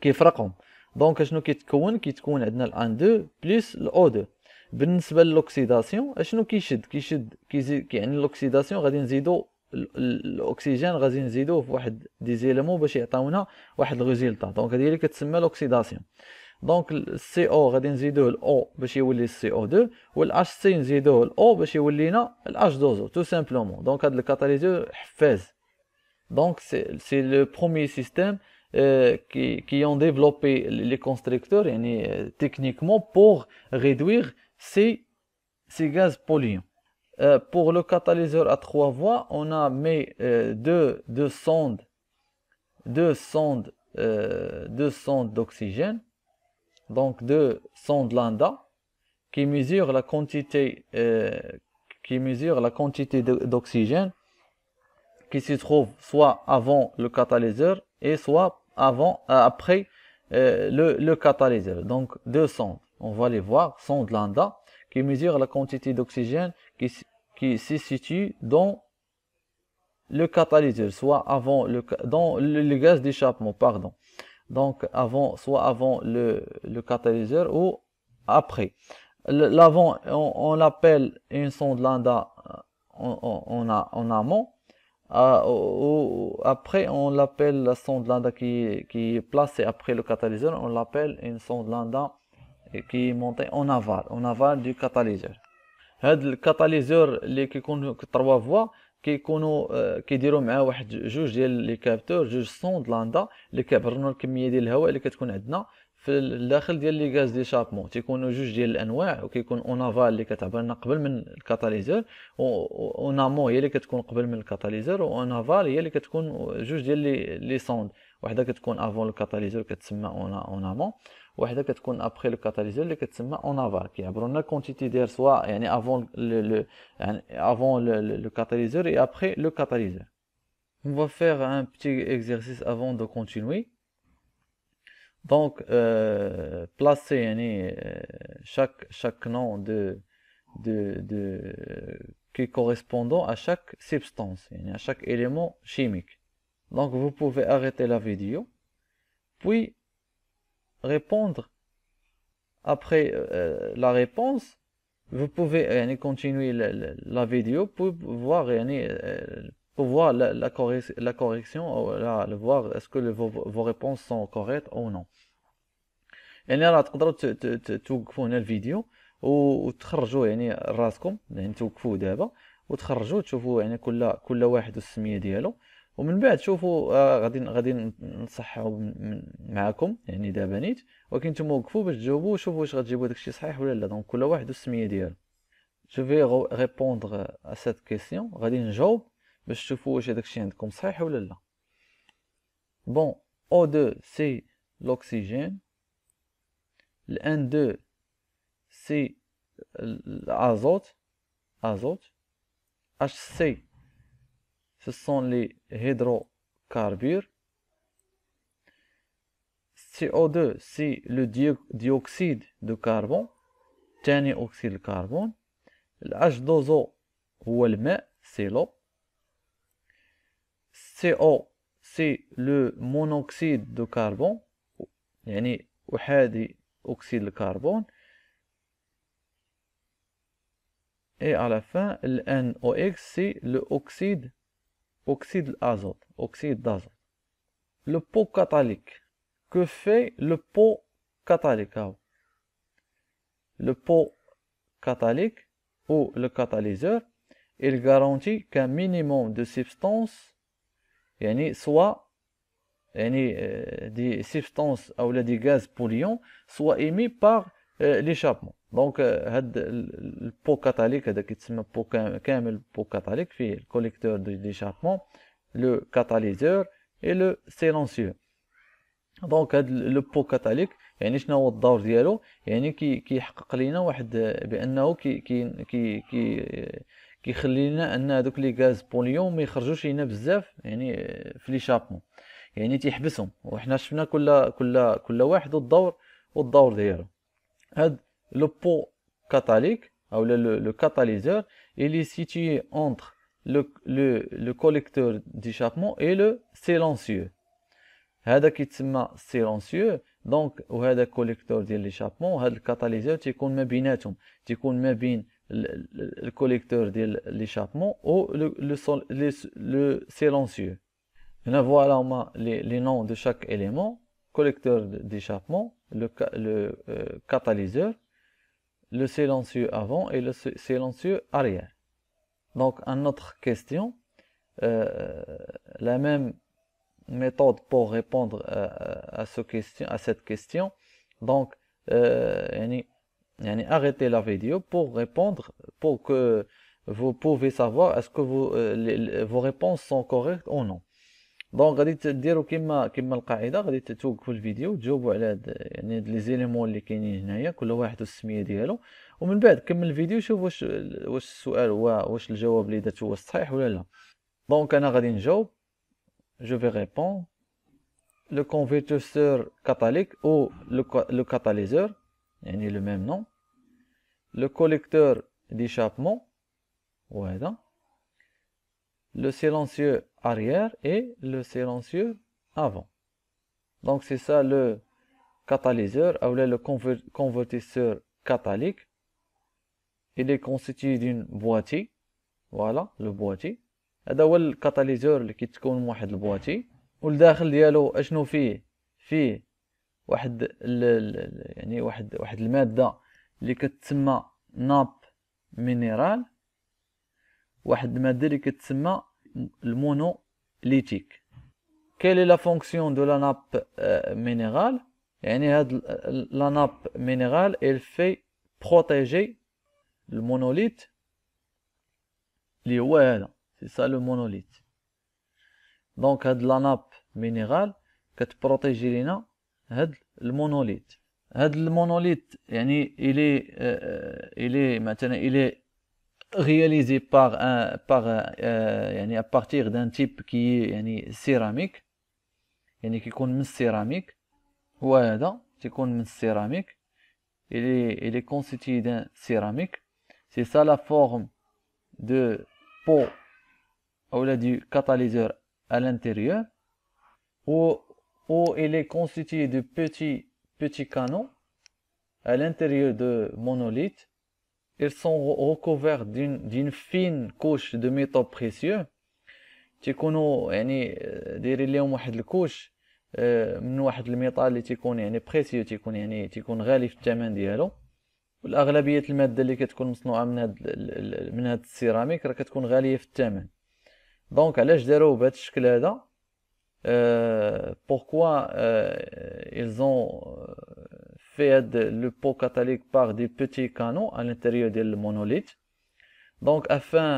كيفرقهم دونك اشنو كيتكون كيتكون عندنا الان 2 بلس الاو 2 بالنسبه للاكسيداسيون اشنو كيشد كيشد كيزيد يعني الاكسيداسيون غادي نزيدو الاكسجين غادي نزيدوه فواحد دي زيليمون باش يعطيونا واحد الريزلتا دونك هذه اللي كتسمى الاكسيداسيون دونك السي او غادي نزيدوه الاو باش يولي السي او 2 والاش سي نزيدوه الاو باش يولينا الاش دوزو تو سامبلومون دونك هاد الكاتاليزور حفاز دونك سي لو بروميي سيستيم كي اون ديفلوبي لي كونستركتور يعني تكنيكمون بور ريدوير c'est ces gaz polluants. Euh, pour le catalyseur à trois voies, on a mis euh, deux, sondes deux sondes euh, deux sondes d'oxygène, donc deux sondes lambda qui mesurent la quantité qui mesure la quantité d'oxygène qui se trouve soit avant le catalyseur et soit avant après le, le catalyseur. Donc deux sondes on va les voir, sonde lambda, qui mesure la quantité d'oxygène qui, qui se situe dans le catalyseur, soit avant le, dans le, gaz d'échappement, pardon. Donc, avant, soit avant le, le catalyseur ou après. L'avant, on, l'appelle une sonde lambda euh, en, amont. ou, euh, après, on l'appelle la sonde lambda qui, qui est placée après le catalyseur, on l'appelle une sonde lambda كي مونطي اون افال اون افال دو كاتاليزور هاد الكاتاليزور اللي كيكون 3 فوا كيكونوا كيديروا معاه واحد جوج ديال لي كابتور جوج سوند لاندا اللي كيعبرنا الكميه ديال الهواء اللي كتكون عندنا في الداخل ديال لي غاز دي شابمون تيكونوا جوج ديال الانواع وكيكون اونافال اللي كتعبرنا قبل من الكاتاليزور اون امو هي اللي كتكون قبل من الكاتاليزور افال هي اللي كتكون جوج ديال لي سوند وحده كتكون افون الكاتاليزور كتسمى اون امون وحده كتكون ابخي لو كاتاليزور اللي كتسمى اون افال كيعبروا لنا الكونتيتي ديال سوا يعني افون يعني افون le catalyseur اي ابخي لو كاتاليزور On va faire un petit exercice avant de continuer. Donc, euh, placer yani, euh, chaque, chaque nom de, de, de, qui correspondant à chaque substance, à chaque élément chimique. Donc, vous pouvez arrêter la vidéo. Puis, répondre. Après euh, euh, la réponse, vous pouvez euh, continuer la, vidéo pour voir, la, la, correction, la voir est-ce que vos, réponses sont correctes ou non. يعني راه تقدروا توقفوا هنا يعني راسكم يعني توقفوا دابا تشوفوا يعني كل كل ومن بعد شوفوا آه غادي غادي نصححوا معاكم يعني دابا نيت ولكن نتوما وقفوا باش تجاوبوا وشوفوا واش غتجيبوا داكشي صحيح ولا لا دونك كل واحد والسميه ديالو جو في ريبوندغ ا سيت كيسيون غادي نجاوب باش تشوفوا واش داكشي عندكم صحيح ولا لا بون او 2 سي لوكسيجين الان n سي الازوت ازوت اش سي في الصون l'hydrocarbure. CO2 c'est le dioxyde de carbone ثاني أكسيد الكربون الأش دوزو هو الماء سي لو CO سي لو مونوكسيد دو كربون يعني أحادي أكسيد الكربون اي à la fin l'NOX c'est le oxyde oxyde d'azote, oxyde d'azote. Le pot catalyque. Que fait le pot catalyque Le pot catalyque ou le catalyseur, il garantit qu'un minimum de substances, soit euh, des substances ou des gaz polluants, soit émis par euh, l'échappement. دونك هاد البو كاتاليك هذا كيتسمى بو كامل بو كاتاليك فيه الكوليكتور دو ديشارمون لو كاتاليزور اي لو سيلونسيو دونك هاد لو بو كاتاليك يعني شنو هو الدور ديالو يعني كي كيحقق لينا واحد بانه كي كي كي, كي كيخلي لنا ان هذوك لي غاز بوليون ما يخرجوش لينا بزاف يعني في لي شابمون يعني تيحبسهم وحنا شفنا كل كل كل واحد والدور والدور ديالو هاد le pot catalytique ou le, catalyseur il est situé entre le, collecteur d'échappement et le silencieux. Hada qui silencieux, donc ou hada collecteur d'échappement, Le catalyseur, tu le collecteur d'échappement ou le, silencieux. voilà on a les, les noms de chaque élément, collecteur d'échappement, le, euh, catalyseur, le silencieux avant et le silencieux arrière. Donc, une autre question, euh, la même méthode pour répondre à, ce question, à cette question. Donc, euh, arrêtez la vidéo pour répondre, pour que vous pouvez savoir est-ce que euh, vos réponses sont correctes ou non. دونك غادي ديروا كما كما القاعده غادي توقفوا الفيديو وتجاوبوا على هاد يعني هاد لي زيليمون اللي كاينين هنايا كل واحد والسميه ديالو ومن بعد كمل الفيديو شوف واش واش السؤال هو واش الجواب اللي درت هو الصحيح ولا لا دونك انا غادي نجاوب جو في ريبون لو كونفيرتور كاتاليك او لو كاتاليزور يعني لو ميم نون لو كوليكتور ديشابمون وهذا le silencieux arrière et le silencieux avant. Donc c'est ça le catalyseur ou le convertisseur catalytique. Il est constitué d'une boîte. Voilà, le boîtier. هذا هو الكاتاليزور اللي كيتكون من واحد البواتي والداخل ديالو اشنو فيه فيه واحد ال ال يعني واحد واحد الماده اللي كتسمى ناب مينيرال واحد الماده اللي كتسمى المونوليتيك كيلي لا فونكسيون دو لا ناب آه، مينيرال يعني هاد لا ناب مينيرال il في بروتيجي المونوليت اللي هو هذا سي سا لو مونوليت دونك هاد لا ناب مينيرال كتبروتيجي لينا هاد المونوليت هاد المونوليت يعني الي الي مثلا الي réalisé par un, par, euh, à partir d'un type qui est céramique, qui compte une céramique, voilà, qui compte une céramique, il est, il est constitué d'un céramique, c'est ça la forme de pot ou là du catalyseur à l'intérieur, où, où il est constitué de petits, petits canons à l'intérieur de monolithes ils sont recouverts d'une fine couche de métaux précieux تيكونوا يعني دايرين لهم واحد الكوش من واحد الميطال اللي تيكون يعني بريسيو تيكون يعني تيكون غالي في الثمن ديالو والاغلبيه الماده اللي كتكون مصنوعه من هاد من هاد السيراميك راه كتكون غاليه في الثمن دونك علاش داروه بهذا الشكل هذا بوركوا ايلزون fait le pot catalytique par des petits canaux à l'intérieur du monolithe. Donc, afin,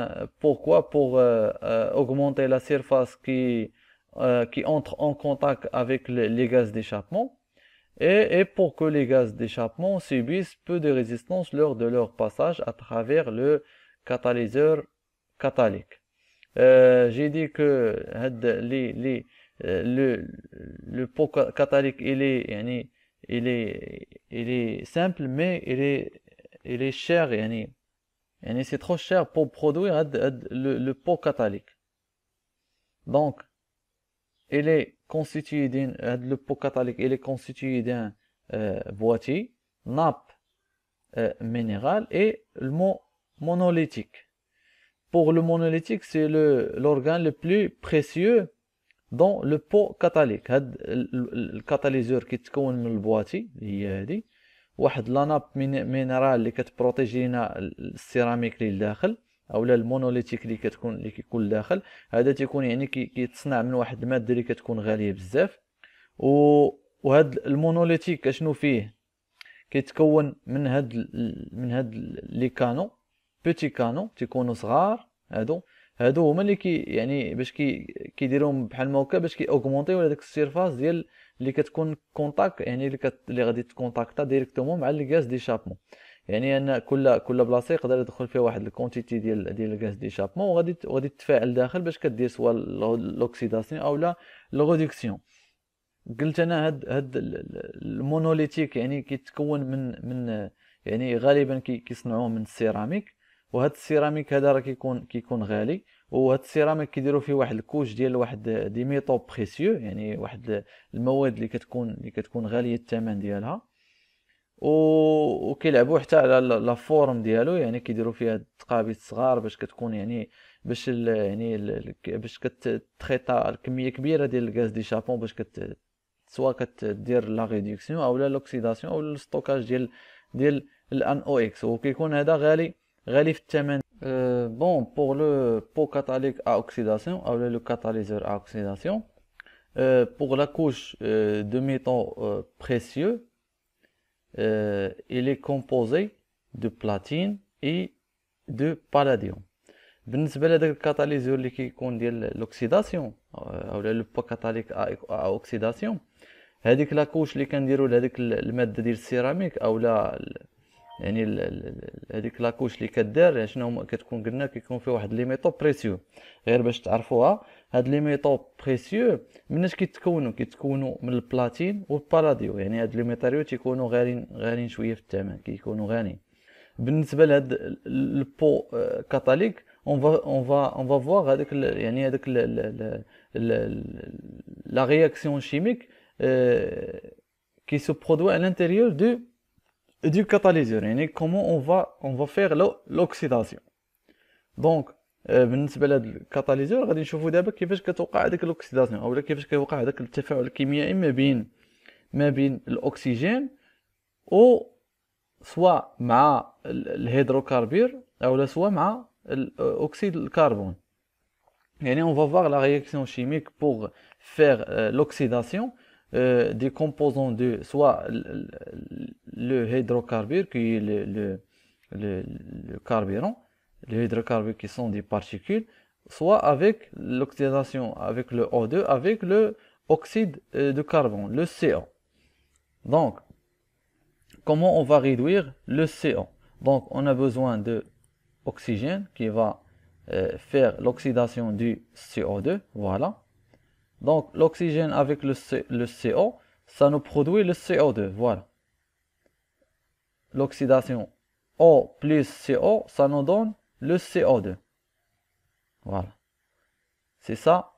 pourquoi Pour euh, euh, augmenter la surface qui, euh, qui entre en contact avec les, gaz d'échappement et, et, pour que les gaz d'échappement subissent peu de résistance lors de leur passage à travers le catalyseur catalyque. J'ai dit que le, le pot catalytique il est il est, simple, mais il est, il est cher, يعني, c'est trop cher pour produire hein, le, pot catholique. Donc, il est constitué d'un, euh, le pot catholique, il est constitué d'un euh, boîtier, nappe euh, minérale et le mot monolithique. Pour le monolithique, c'est le, l'organe le plus précieux دون لو بو كاتاليك هاد الكاتاليزور كيتكون من البواتي هي هادي واحد لاناب مينرال اللي كتبروتيجي لينا السيراميك اللي لداخل اولا المونوليتيك اللي كتكون اللي كيكون لداخل هذا تيكون يعني كيتصنع من واحد الماده اللي كتكون غاليه بزاف و وهاد المونوليتيك اشنو فيه كيتكون من هاد من هاد لي كانو بيتي كانو تيكونوا صغار هادو هادو هما اللي كي يعني باش كي كيديروهم بحال ما باش كي اوغمونطيو داك السيرفاس ديال اللي كتكون كونتاكت يعني اللي كت... اللي غادي تكونتاكتا ديريكتومون مع الغاز ديشابمون يعني ان كل كل بلاصه يقدر يدخل فيها واحد الكونتيتي ديال ديال الغاز ديشابمون وغادي غادي تتفاعل داخل باش كدير سوا لوكسيداسيون اولا لوغوديكسيون قلت انا هاد هاد المونوليتيك يعني كيتكون من من يعني غالبا كيصنعوه من السيراميك وهاد السيراميك هذا راه كيكون كيكون غالي وهاد السيراميك كيديروا فيه واحد الكوش ديال واحد دي ميطو بريسيو يعني واحد المواد اللي كتكون اللي كتكون غاليه الثمن ديالها وكيلعبوا حتى على لا فورم ديالو يعني كيديروا فيها التقابيط صغار باش كتكون يعني باش ال يعني ال باش كتخيطا كميه كبيره ديال الغاز دي شابون باش كت سواء كتدير لا ريدكسيون او لا لوكسيداسيون او الستوكاج ديال ديال الان او اكس وكيكون هذا غالي Euh, bon, pour le pot catalyque à oxydation, le catalyseur à oxydation, euh, pour la couche euh, de métaux précieux, il est composé de platine et de palladium. الكاتاليزور اللي كيكون ديال la couche هذيك اللي يعني هذيك لاكوش اللي كدار يعني شنو كتكون قلنا كيكون فيه واحد لي ميطو بريسيو غير باش تعرفوها هاد لي ميطو بريسيو مناش كيتكونوا كيتكونوا من البلاتين والباراديو يعني هاد لي ميتاريو تيكونوا غاليين غاليين شويه في الثمن كيكونوا غاليين بالنسبه لهاد البو آه، كاتاليك اون فا اون فا اون فا فوار هذاك يعني هذاك لا رياكسيون شيميك كي سو برودوي على l'intérieur دو du catalyseur يعني كومون اون va اون va فيغ لوكسيداسيون دونك بالنسبه لهاد الكاتاليزور غادي نشوفو دابا كيفاش كتوقع هذيك الاكسيداسيون اولا كيفاش كيوقع هذاك التفاعل الكيميائي ما بين ما بين الاكسجين او سواء مع الهيدروكاربير اولا سواء مع اوكسيد الكربون يعني اون va لا la réaction بوغ pour faire euh, l'oxydation Euh, des composants de soit le, hydrocarbure, qui est le, le, le, carburant, les hydrocarbures qui sont des particules, soit avec l'oxydation, avec le O2, avec le oxyde euh, de carbone, le CO. Donc, comment on va réduire le CO Donc, on a besoin de oxygène qui va euh, faire l'oxydation du CO2, voilà. Donc l'oxygène avec le, CO, ça nous produit le CO2, voilà. L'oxydation O plus CO, ça nous donne le CO2. Voilà. C'est ça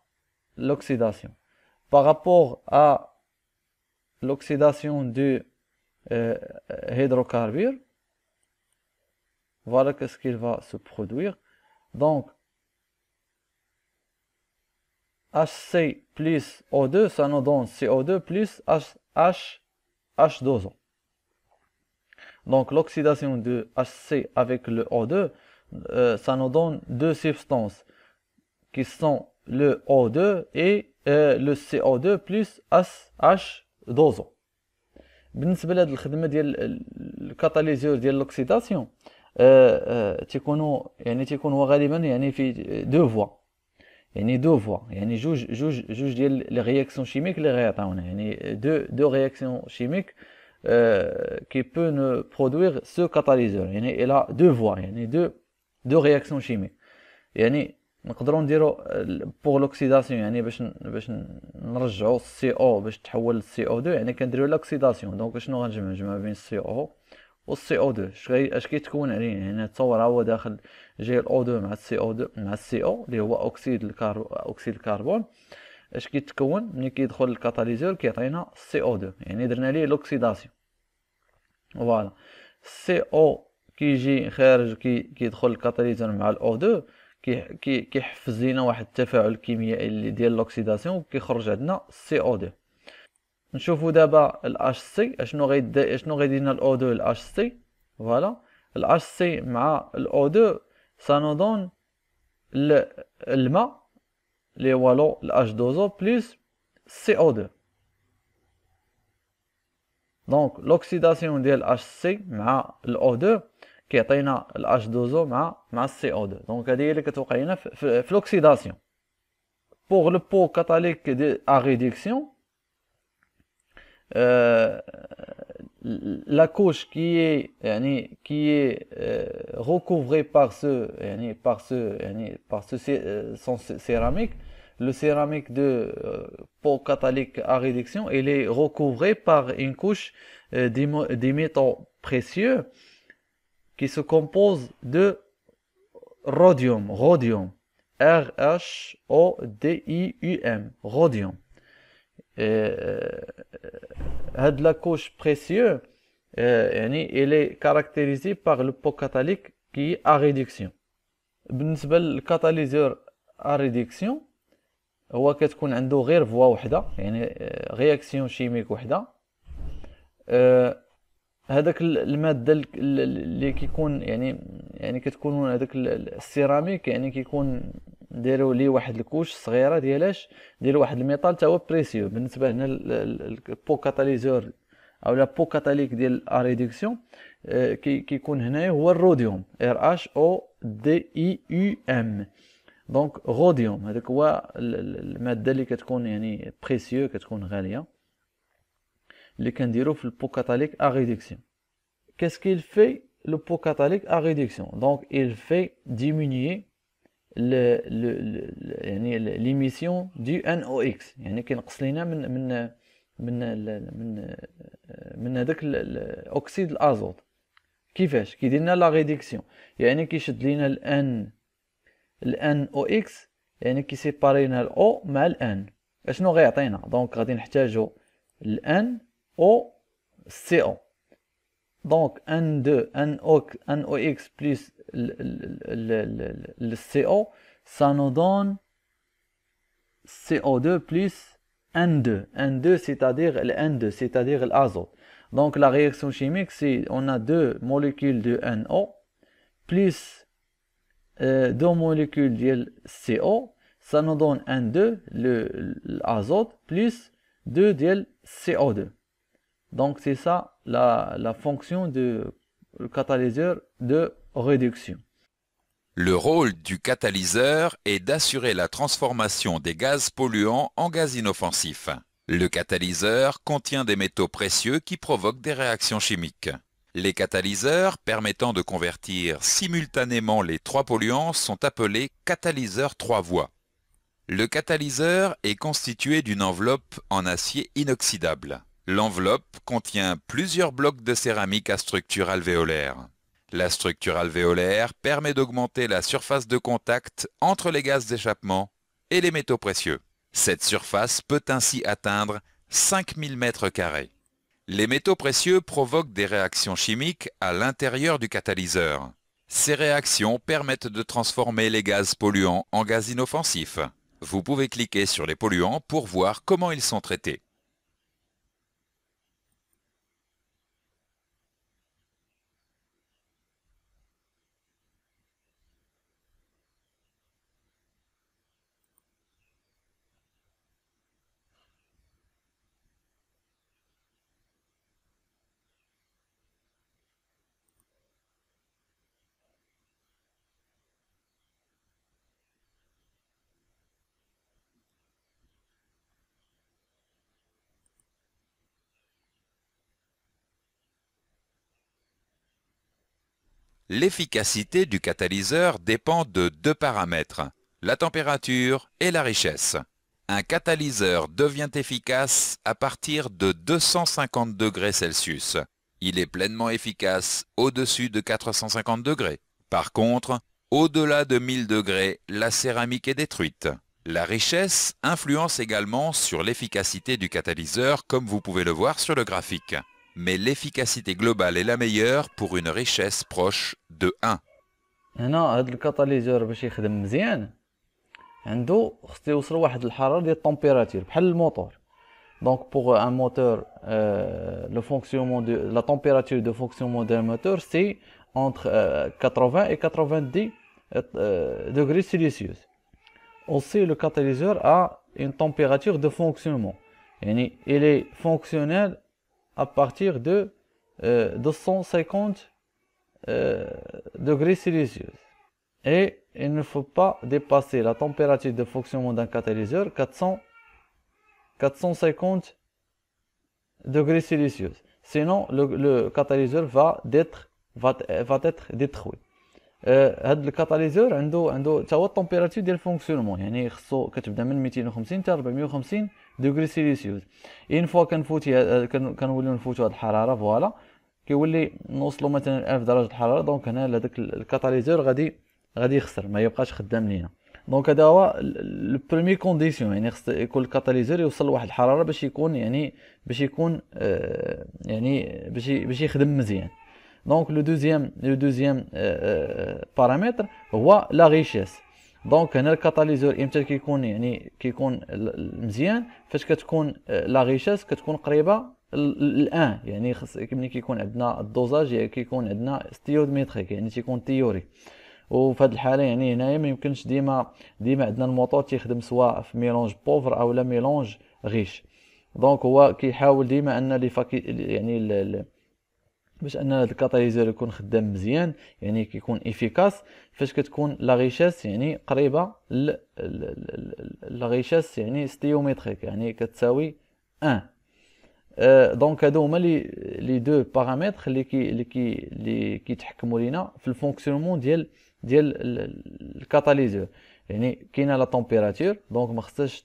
l'oxydation. Par rapport à l'oxydation du euh, euh, hydrocarbure, voilà ce qu'il va se produire. Donc, HC plus O2, ça nous donne CO2 plus H, H2O. Donc l'oxydation de HC avec le O2, euh, ça nous donne deux substances qui sont le O2 et euh, le CO2 plus H2O. بالنسبه لهاد de ديال الكاتاليزور ديال a euh, تيكونوا يعني يعني دو فوا يعني جوج جوج جوج ديال لي رياكسيون شيميك لي غيعطيونا يعني دو دو رياكسيون شيميك كي بو نو برودوير سو كاتاليزور يعني الى دو فوا يعني دو دو رياكسيون شيميك يعني نقدروا نديرو بوغ euh, لوكسيداسيون يعني باش باش نرجعو السي او باش تحول للسي او 2 يعني كنديرو لوكسيداسيون دونك شنو غنجمع نجمع بين السي او والسي او 2 اش كيتكون عليه يعني تصور هو داخل جي الاو 2 مع السي او 2 مع السي او اللي هو اكسيد الكربون اكسيد الكربون اش كيتكون ملي كيدخل الكاتاليزور كيعطينا السي او 2 يعني درنا ليه لوكسيداسيون فوالا السي او كيجي خارج كي كيدخل الكاتاليزور مع الاو 2 كي كيحفز لينا واحد التفاعل كيميائي ديال لوكسيداسيون وكيخرج عندنا سي او 2 نشوفوا دابا الاش سي اشنو غيدير اشنو غيدير لنا الاو 2 الاش سي فوالا الاش سي مع الاو 2 ça nous donne le, ma, les wallons, le H2O, plus CO2. Donc, l'oxydation de lhc ma l'O2 qui le lh 2 o ma CO2. Donc, c'est l'oxydation. Pour le pot catalytique de, à réduction, euh, la couche qui est qui est euh, recouvrée par ce par ce par ce euh, céramique le céramique de euh, pot catalyque à réduction il est recouvré par une couche des métaux précieux qui se compose de rhodium rhodium R H O D I U M rhodium هاد لا كوش بريسيو آه، يعني الي كاركتيريزي باغ لو بو كاتاليك كي ا ريدكسيون بالنسبه للكاتاليزور ا ريدكسيون هو كتكون عنده غير فوا وحده يعني رياكسيون آه، شيميك وحده آه، هذاك الماده اللي كيكون يعني يعني كتكون هذاك السيراميك يعني كيكون داروا لي واحد الكوش صغيره ديالاش ديال واحد الميطال تا هو بريسيو بالنسبه هنا البو كاتاليزور او لا بو كاتاليك ديال آه، كي كيكون هنايا هو الروديوم ار اش او دي اي يو ام دونك غوديوم هذاك هو الماده اللي كتكون يعني بريسيو كتكون غاليه اللي كنديرو في البو كاتاليك اريدكسيون كاسكيل في le pot كاتاليك à réduction. Donc, il fait diminuer ل يعني ليميسيون دي ان او اكس يعني كينقص لينا من من من من من هذاك اكسيد الازوت كيفاش كيدير لنا لا ريديكسيون يعني كيشد لينا الان الان او اكس يعني كيسيبارينا الاو مع الان اشنو غيعطينا دونك غادي نحتاجو الان او سي او Donc, n 2, NOX, plus le, CO, ça nous donne CO2 plus N2. N2, c'est-à-dire le N2, c'est-à-dire l'azote. Donc, la réaction chimique, c'est on a deux molécules de NO plus euh, deux molécules de CO, ça nous donne N2, l'azote, plus deux de CO2. Donc c'est ça la, fonction du catalyseur de réduction. Le rôle du catalyseur est d'assurer la transformation des gaz polluants en gaz inoffensifs. Le catalyseur contient des métaux précieux qui provoquent des réactions chimiques. Les catalyseurs permettant de convertir simultanément les trois polluants sont appelés catalyseurs trois voies. Le catalyseur est constitué d'une enveloppe en acier inoxydable. L'enveloppe contient plusieurs blocs de céramique à structure alvéolaire. La structure alvéolaire permet d'augmenter la surface de contact entre les gaz d'échappement et les métaux précieux. Cette surface peut ainsi atteindre 5000 m2. Les métaux précieux provoquent des réactions chimiques à l'intérieur du catalyseur. Ces réactions permettent de transformer les gaz polluants en gaz inoffensifs. Vous pouvez cliquer sur les polluants pour voir comment ils sont traités. L'efficacité du catalyseur dépend de deux paramètres, la température et la richesse. Un catalyseur devient efficace à partir de 250 degrés Il est pleinement efficace au-dessus de 450 Par contre, au-delà de 1000 degrés, la céramique est détruite. La richesse influence également sur l'efficacité du catalyseur comme vous pouvez le voir sur le graphique mais l'efficacité globale est la meilleure pour une richesse proche de 1. هنا pour الكاتاليزور باش يخدم مزيان عنده خصو يوصل واحد الحراره ديال بحال entre 80 euh, et 90 euh, degrés Celsius. Aussi, le catalyseur a une température de fonctionnement. il est fonctionnel à partir de 250 euh, euh, degrés Celsius. Et il ne faut pas dépasser la température de fonctionnement d'un catalyseur 400, 450 degrés Celsius. Sinon, le, catalyseur va, être, va, va être détruit. Euh, le catalyseur عنده عنده température هو fonctionnement يعني خصو كتبدا من 250 دوغري سيليسيوس اين فوا كنفوتي كنوليو نفوتو هاد الحراره فوالا كيولي نوصلو مثلا 1000 درجه الحراره دونك هنا هذاك الكاتاليزور غادي غادي يخسر ما يبقاش خدام لينا دونك هذا هو لو برومي كونديسيون يعني خص يكون الكاتاليزور يوصل لواحد الحراره باش يكون يعني باش يكون آه يعني باش باش يخدم مزيان دونك لو دوزيام لو دوزيام بارامتر هو لا ريشيس دونك هنا الكاتاليزور امتى كيكون يعني كيكون مزيان فاش كتكون لا غيشاس كتكون قريبه الان يعني خص ملي كيكون عندنا الدوزاج يعني كيكون عندنا ستيودميتريك يعني تيكون تيوري وفي هذه الحاله يعني هنايا ما يمكنش ديما ديما عندنا الموتور تيخدم سواء في ميلونج بوفر او لا ميلونج غيش دونك هو كيحاول ديما ان لي يعني باش ان هذا الكاتاليزور يكون خدام مزيان يعني كيكون افيكاس فاش كتكون لا غيشاس يعني قريبه ل لا غيشاس يعني ستيوميتريك يعني كتساوي 1 أه دونك هادو هما لي لي دو بارامتر اللي كي اللي كي اللي كيتحكموا لينا في الفونكسيونمون ديال ديال الكاتاليزور يعني كاينه لا تمبيراتور دونك ما خصهاش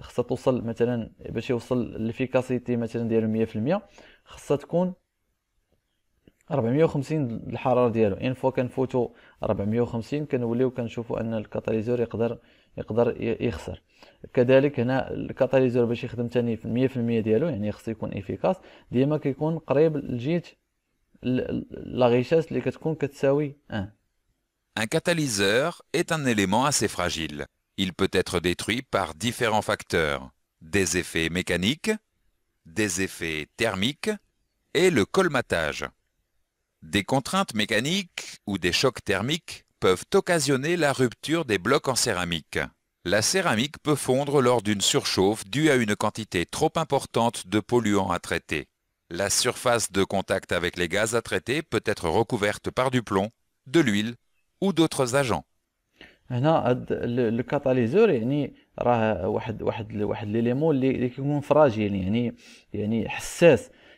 خصها توصل مثلا باش يوصل ليفيكاسيتي مثلا ديالو 100% خصها تكون 450 الحراره ديالو ان فوا كنفوتو 450 كنوليو كنشوفو ان الكاتاليزور يقدر يقدر يخسر كذلك هنا الكاتاليزور باش يخدم ثاني في 100% ديالو يعني خصو يكون ايفيكاس ديما كيكون قريب لجهه لا غيشاس اللي كتكون كتساوي 1 Un catalyseur est un élément assez fragile. Il peut être détruit par différents facteurs, des effets mécaniques, des effets thermiques et le colmatage. Des contraintes mécaniques ou des chocs thermiques peuvent occasionner la rupture des blocs en céramique. La céramique peut fondre lors d'une surchauffe due à une quantité trop importante de polluants à traiter. La surface de contact avec les gaz à traiter peut être recouverte par du plomb, de l'huile ou d'autres agents. Le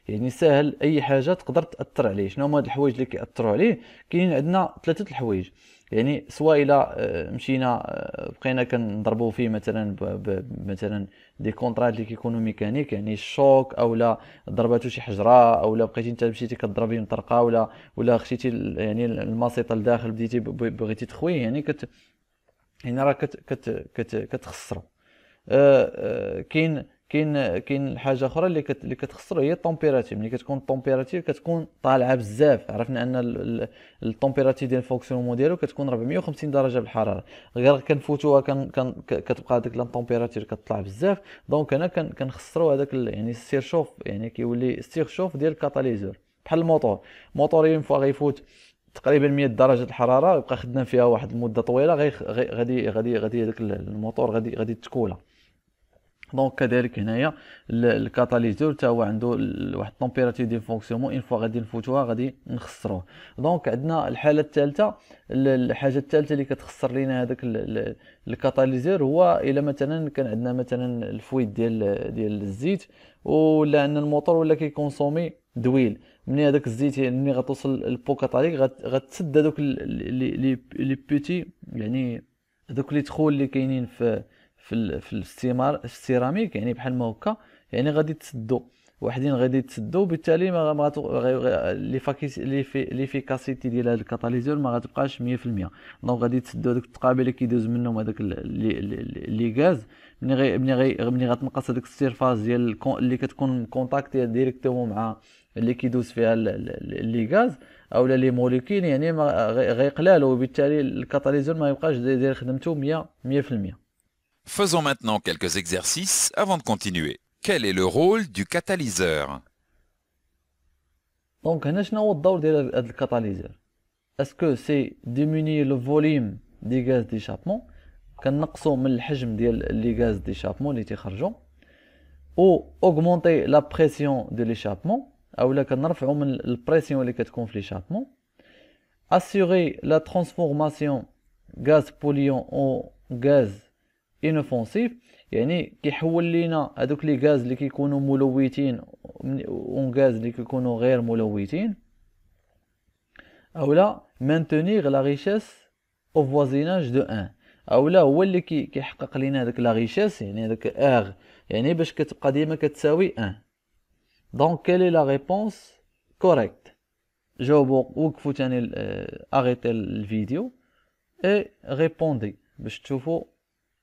يعني سهل اي حاجه تقدر تاثر عليه شنو هما هاد الحوايج اللي كياثروا عليه كاينين عندنا ثلاثه الحوايج يعني سواء الا آه، مشينا آه، بقينا كنضربوا فيه مثلا مثلا دي كونترات اللي كيكونوا ميكانيك يعني الشوك او لا ضرباتو شي حجره او لا بقيتي انت مشيتي كضربي مطرقه ولا ولا خشيتي يعني الماسطه لداخل بديتي بغيتي تخويه يعني كت هنا يعني راه كت كت كت كتخسروا آه، كاين كاين كاين حاجه اخرى اللي كت... اللي كتخسر هي التومبيراتير ملي كتكون التومبيراتير كتكون طالعه بزاف عرفنا ان ال... التومبيراتير ديال الفونكسيون ديالو كتكون 450 درجه بالحراره غير كنفوتوها كان كان كتبقى هذيك التومبيراتير كتطلع بزاف دونك هنا كان... كنخسروا هذاك يعني السير السيرشوف يعني كيولي شوف ديال الكاتاليزور بحال الموتور موتور اون فوا غيفوت تقريبا 100 درجه الحراره يبقى خدام فيها واحد المده طويله غادي غادي غادي هذاك الموتور غادي غادي تكولا دونك كذلك هنايا الكاتاليزور حتى هو عنده واحد التمبيراتور ديال فونكسيونمون اون فوا غادي نفوتوها غادي نخسروه دونك عندنا الحاله الثالثه الحاجه الثالثه اللي كتخسر لينا هذاك الكاتاليزور هو الا مثلا كان عندنا مثلا الفويت ديال ديال الزيت ولا ان الموتور ولا كيكونسومي دويل ملي هذاك الزيت ملي يعني غتوصل البو كاتاليك غتسد هذوك لي بوتي يعني هذوك لي تخول اللي كاينين في في في الاستمار السيراميك يعني بحال ما هكا يعني غادي تسدو وحدين غادي تسدو بالتالي ما ليفيكاسيتي ديال هاد الكاتاليزور ما غتبقاش 100% دونك غادي تسدو هذوك التقابيل اللي كيدوز منهم هذاك لي غاز ملي غي ملي غي ملي غتنقص هذيك السيرفاس ديال اللي كتكون كونتاكتي ديريكتومون مع اللي كيدوز فيها لي غاز اولا لي موليكيل يعني غيقلالو وبالتالي الكاتاليزور ما يبقاش داير خدمته 100 100% Faisons maintenant quelques exercices avant de continuer. Quel est le rôle du catalyseur Donc, est le catalyseur Est-ce que c'est diminuer le volume des gaz d'échappement gaz d'échappement Ou augmenter la pression de l'échappement Ou pression de Assurer la transformation gaz polluant en gaz انوفونسيف يعني كيحول لينا هذوك لي غاز اللي كيكونوا ملوثين اون غاز اللي كيكونوا غير ملوثين اولا مانتونيغ لا ريشيس او فوازيناج دو ان اولا هو اللي كيحقق لينا هذاك لا ريشيس يعني هذاك ار يعني باش كتبقى ديما كتساوي ان دونك كيل لا ريبونس كوريكت جاوبوا وقفوا تاني اريتي الفيديو اي ريبوندي باش تشوفوا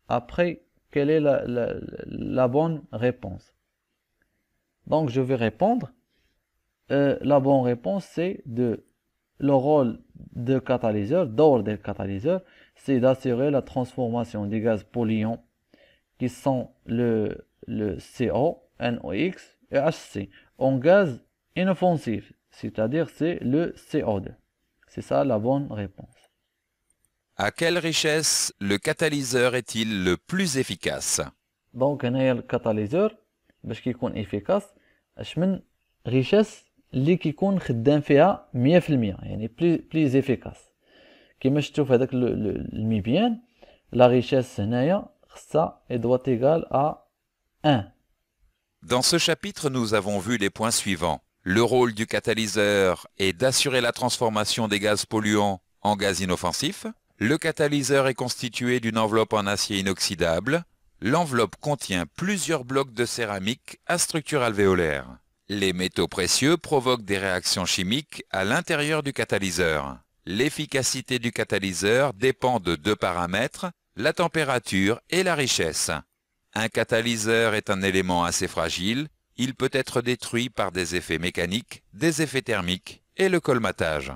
après quelle est la, bonne réponse. Donc je vais répondre. Euh, la bonne réponse c'est de le rôle de catalyseur, D'ordre des catalyseur, c'est d'assurer la transformation des gaz polluants qui sont le, le CO, NOx et HC en gaz inoffensif, c'est-à-dire c'est le CO2. C'est ça la bonne réponse. À quelle richesse le catalyseur est-il le plus efficace Donc هنايا catalyseur, باش كيكون افيكاس اش من ريشاس اللي كيكون خدام فيها 100% يعني بلي بليز افيكاس كيما شفتوا في هذاك الميبيان لا ريشاس هنايا خصها ادوات ايغال ا 1 Dans ce chapitre, nous avons vu les points suivants. Le rôle du catalyseur est d'assurer la transformation des gaz polluants en gaz inoffensifs. Le catalyseur est constitué d'une enveloppe en acier inoxydable. L'enveloppe contient plusieurs blocs de céramique à structure alvéolaire. Les métaux précieux provoquent des réactions chimiques à l'intérieur du catalyseur. L'efficacité du catalyseur dépend de deux paramètres, la température et la richesse. Un catalyseur est un élément assez fragile, il peut être détruit par des effets mécaniques, des effets thermiques et le colmatage.